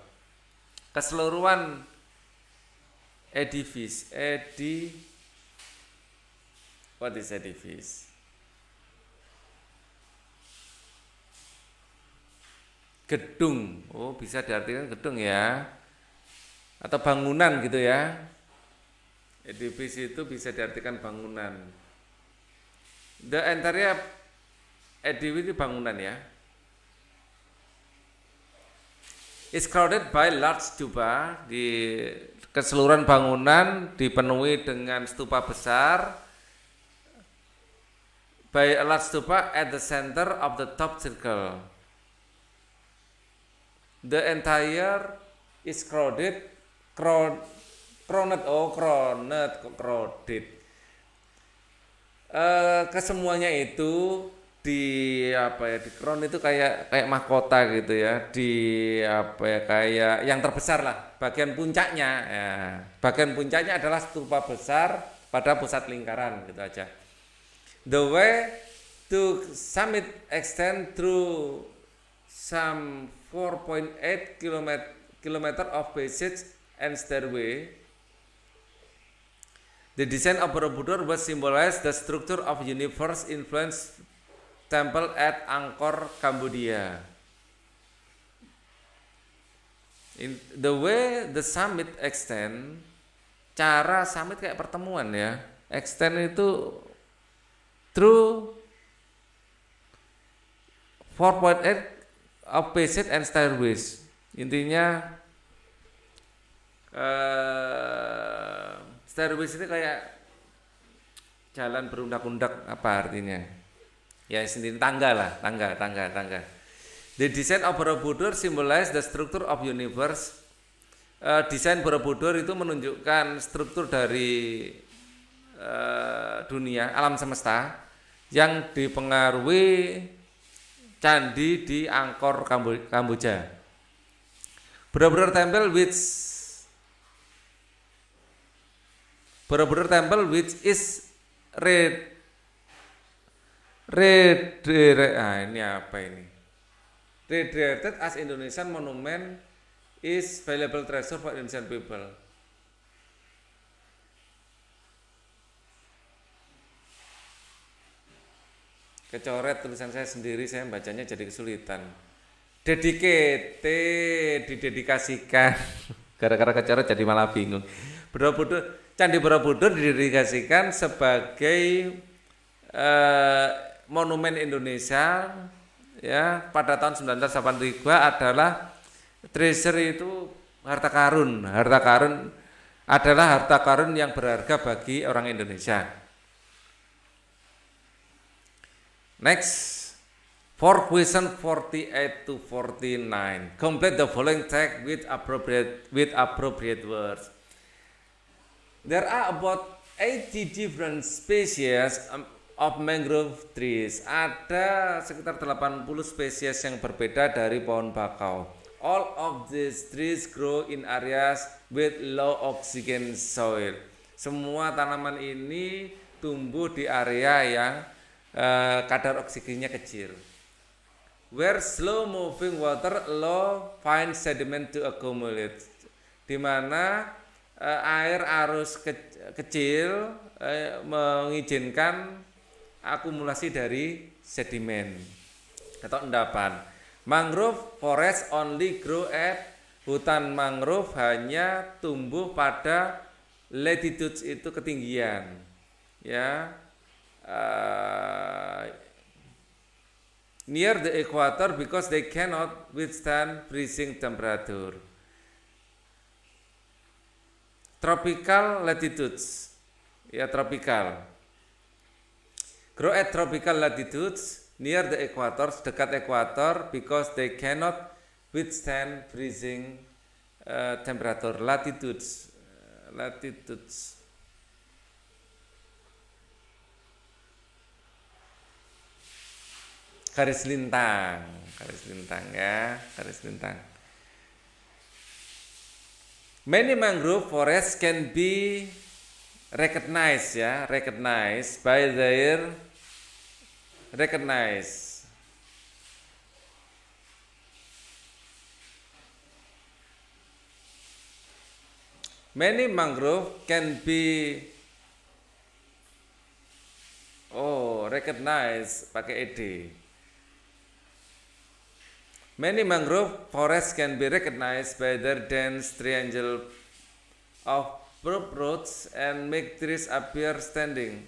keseluruhan edifice edi what is edifice gedung oh bisa diartikan gedung ya atau bangunan gitu ya. Edifisi itu bisa diartikan bangunan. The entire edifisi bangunan ya. Is crowded by large stupa di keseluruhan bangunan dipenuhi dengan stupa besar by a large stupa at the center of the top circle. The entire is crowded kronet oh kronet kredit eh kesemuanya itu di apa ya di kron itu kayak kayak mahkota gitu ya di apa ya kayak yang terbesar lah bagian puncaknya ya. bagian puncaknya adalah stupa besar pada pusat lingkaran gitu aja the way to summit extend through some 4.8 km kilometer of passage and stairway. The design of Borobudur was symbolized the structure of universe influence temple at Angkor, Cambodia. In the way the summit extend, cara summit kayak pertemuan ya. Extend itu through 4.8 of passage and stairways. Intinya uh, eh, stairways itu kayak jalan berundak-undak apa artinya? Ya sendiri tangga lah, tangga, tangga, tangga. The design of Borobudur symbolize the structure of universe. Uh, desain Borobudur itu menunjukkan struktur dari uh, dunia, alam semesta yang dipengaruhi candi di Angkor Kamboja. Borobudur Temple which Borobudur Temple which is red red ah ini apa ini redirected as Indonesian monument is valuable treasure for Indonesian people. Kecoret tulisan saya sendiri, saya bacanya jadi kesulitan. Dedicate, didedikasikan. [laughs] Gara-gara kecoret jadi malah bingung. Borobudur Candi Borobudur didirikasikan sebagai eh, monumen Indonesia ya pada tahun 1983 adalah treasure itu harta karun. Harta karun adalah harta karun yang berharga bagi orang Indonesia. Next For question 48 to 49, complete the following text with appropriate with appropriate words. There are about 80 different species um, of mangrove trees. Ada sekitar 80 spesies yang berbeda dari pohon bakau. All of these trees grow in areas with low oxygen soil. Semua tanaman ini tumbuh di area yang uh, kadar oksigennya kecil. Where slow moving water allow fine sediment to accumulate. Di mana Eh, air arus ke, kecil eh, mengizinkan akumulasi dari sedimen atau endapan. Mangrove forest only grow at hutan mangrove hanya tumbuh pada latitudes itu ketinggian. Ya. Uh, near the equator because they cannot withstand freezing temperature tropical latitudes. Ya tropical. Grow at tropical latitudes near the equator, dekat ekuator because they cannot withstand freezing uh, temperature latitudes eh, latitudes garis lintang garis lintang ya garis lintang Many mangrove forests can be recognized ya, recognized by their recognized. Many mangrove can be oh recognized pakai ed Many mangrove forests can be recognized by their dense triangle of prop roots and make trees appear standing.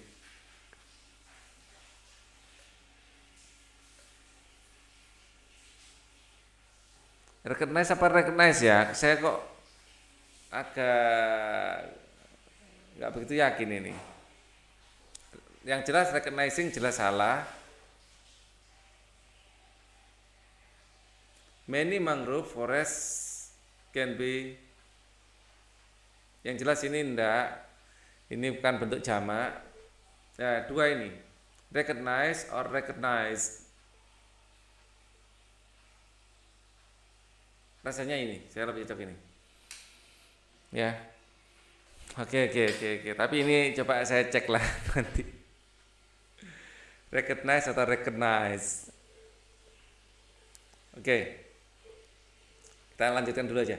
Recognize apa recognize ya? Saya kok agak nggak begitu yakin ini. Yang jelas recognizing jelas salah, Many mangrove forest can be yang jelas ini ndak ini bukan bentuk jamak. Ya, dua ini. Recognize or recognize. Rasanya ini, saya lebih cocok ini. Ya. Oke, oke, oke, oke. Tapi ini coba saya cek lah [laughs] nanti. Recognize atau recognize. Oke. Okay. Kita lanjutkan dulu aja.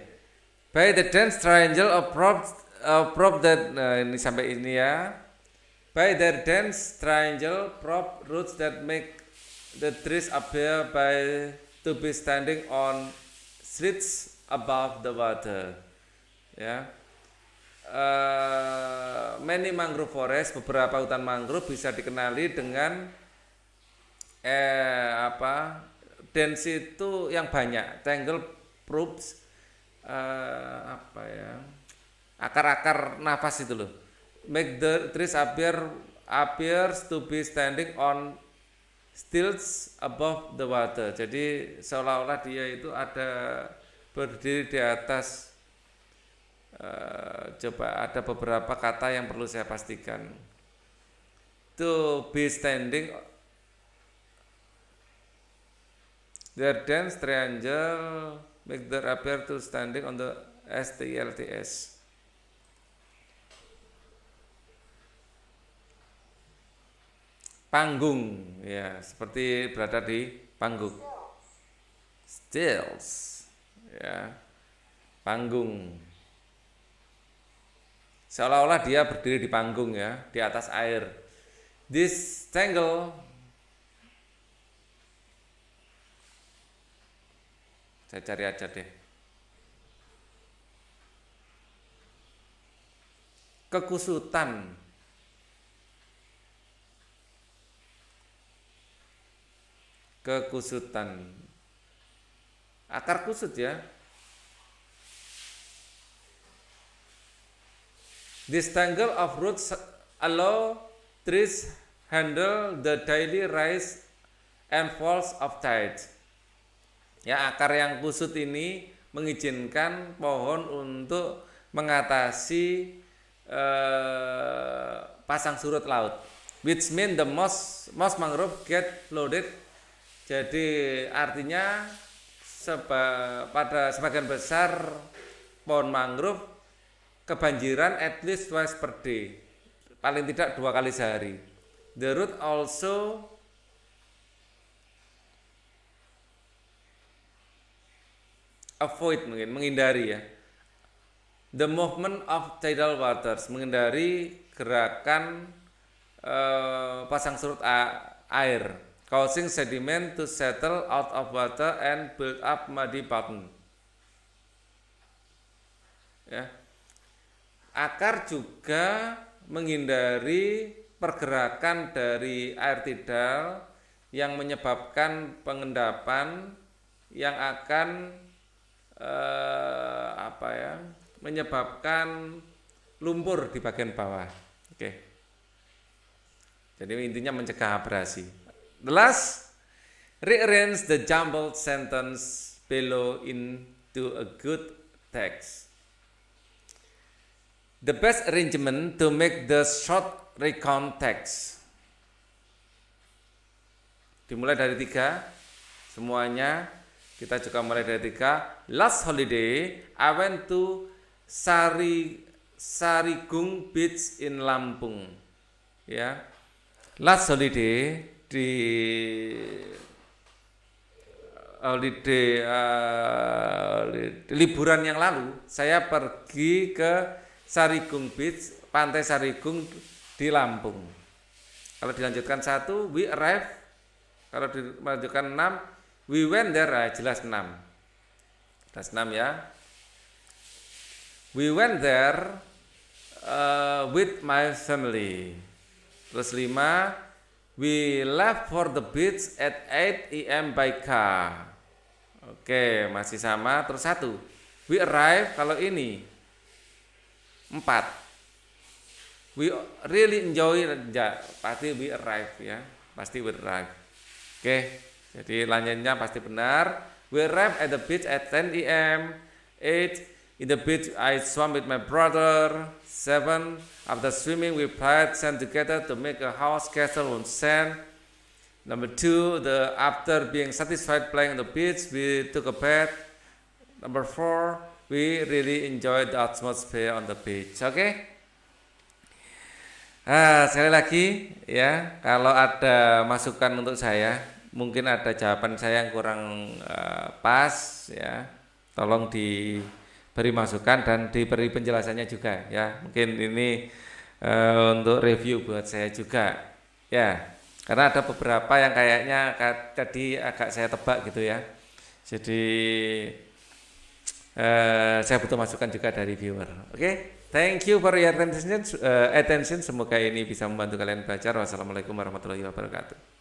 By the dense triangle of prop uh, prop that nah ini sampai ini ya. By their dense triangle prop roots that make the trees appear by to be standing on streets above the water. Ya. Uh, many mangrove forest, beberapa hutan mangrove bisa dikenali dengan eh apa density itu yang banyak, tangle probes uh, apa ya akar-akar nafas itu loh make the trees appear appears to be standing on stilts above the water jadi seolah-olah dia itu ada berdiri di atas uh, coba ada beberapa kata yang perlu saya pastikan to be standing their dance stranger make the appear to standing on the STLTS. Panggung, ya seperti berada di panggung. Stills, ya panggung. Seolah-olah dia berdiri di panggung ya, di atas air. This tangle Saya cari aja deh. Kekusutan. Kekusutan. Akar kusut ya. tangle of roots allow trees handle the daily rise and falls of tides. Ya, akar yang kusut ini mengizinkan pohon untuk mengatasi eh, pasang surut laut. Which mean the moss, moss mangrove get loaded. Jadi artinya seba, pada sebagian besar pohon mangrove kebanjiran at least twice per day. Paling tidak dua kali sehari. The root also avoid mungkin menghindari ya the movement of tidal waters menghindari gerakan uh, pasang surut air causing sediment to settle out of water and build up muddy bottom ya akar juga menghindari pergerakan dari air tidal yang menyebabkan pengendapan yang akan eh, apa ya menyebabkan lumpur di bagian bawah. Oke. Jadi intinya mencegah abrasi. The last rearrange the jumbled sentence below into a good text. The best arrangement to make the short recount text. Dimulai dari tiga, semuanya kita juga mulai dari tiga. Last holiday, I went to Sari Sarigung Beach in Lampung. Ya. Last holiday di holiday, uh, liburan yang lalu saya pergi ke Sarigung Beach, Pantai Sarigung di Lampung. Kalau dilanjutkan satu, we arrive. Kalau dilanjutkan enam, We went there uh, jelas 6. Jelas 6 ya. We went there uh, with my family. Terus 5 We left for the beach at 8 a.m. by car. Oke, masih sama. Terus satu, we arrive kalau ini empat. We really enjoy, pasti we arrive ya, pasti we arrive. Oke. Jadi lanyennya pasti benar. We arrived at the beach at 10 a.m. 8. In the beach I swam with my brother. 7. After swimming we played sand together to make a house castle on sand. Number 2. The after being satisfied playing on the beach we took a bath. Number 4. We really enjoyed the atmosphere on the beach. Oke? Okay? Ah, sekali lagi ya, kalau ada masukan untuk saya mungkin ada jawaban saya yang kurang uh, pas ya tolong diberi masukan dan diberi penjelasannya juga ya mungkin ini uh, untuk review buat saya juga ya karena ada beberapa yang kayaknya tadi agak saya tebak gitu ya jadi uh, saya butuh masukan juga dari viewer oke okay? Thank you for your attention. Uh, attention. Semoga ini bisa membantu kalian belajar. Wassalamualaikum warahmatullahi wabarakatuh.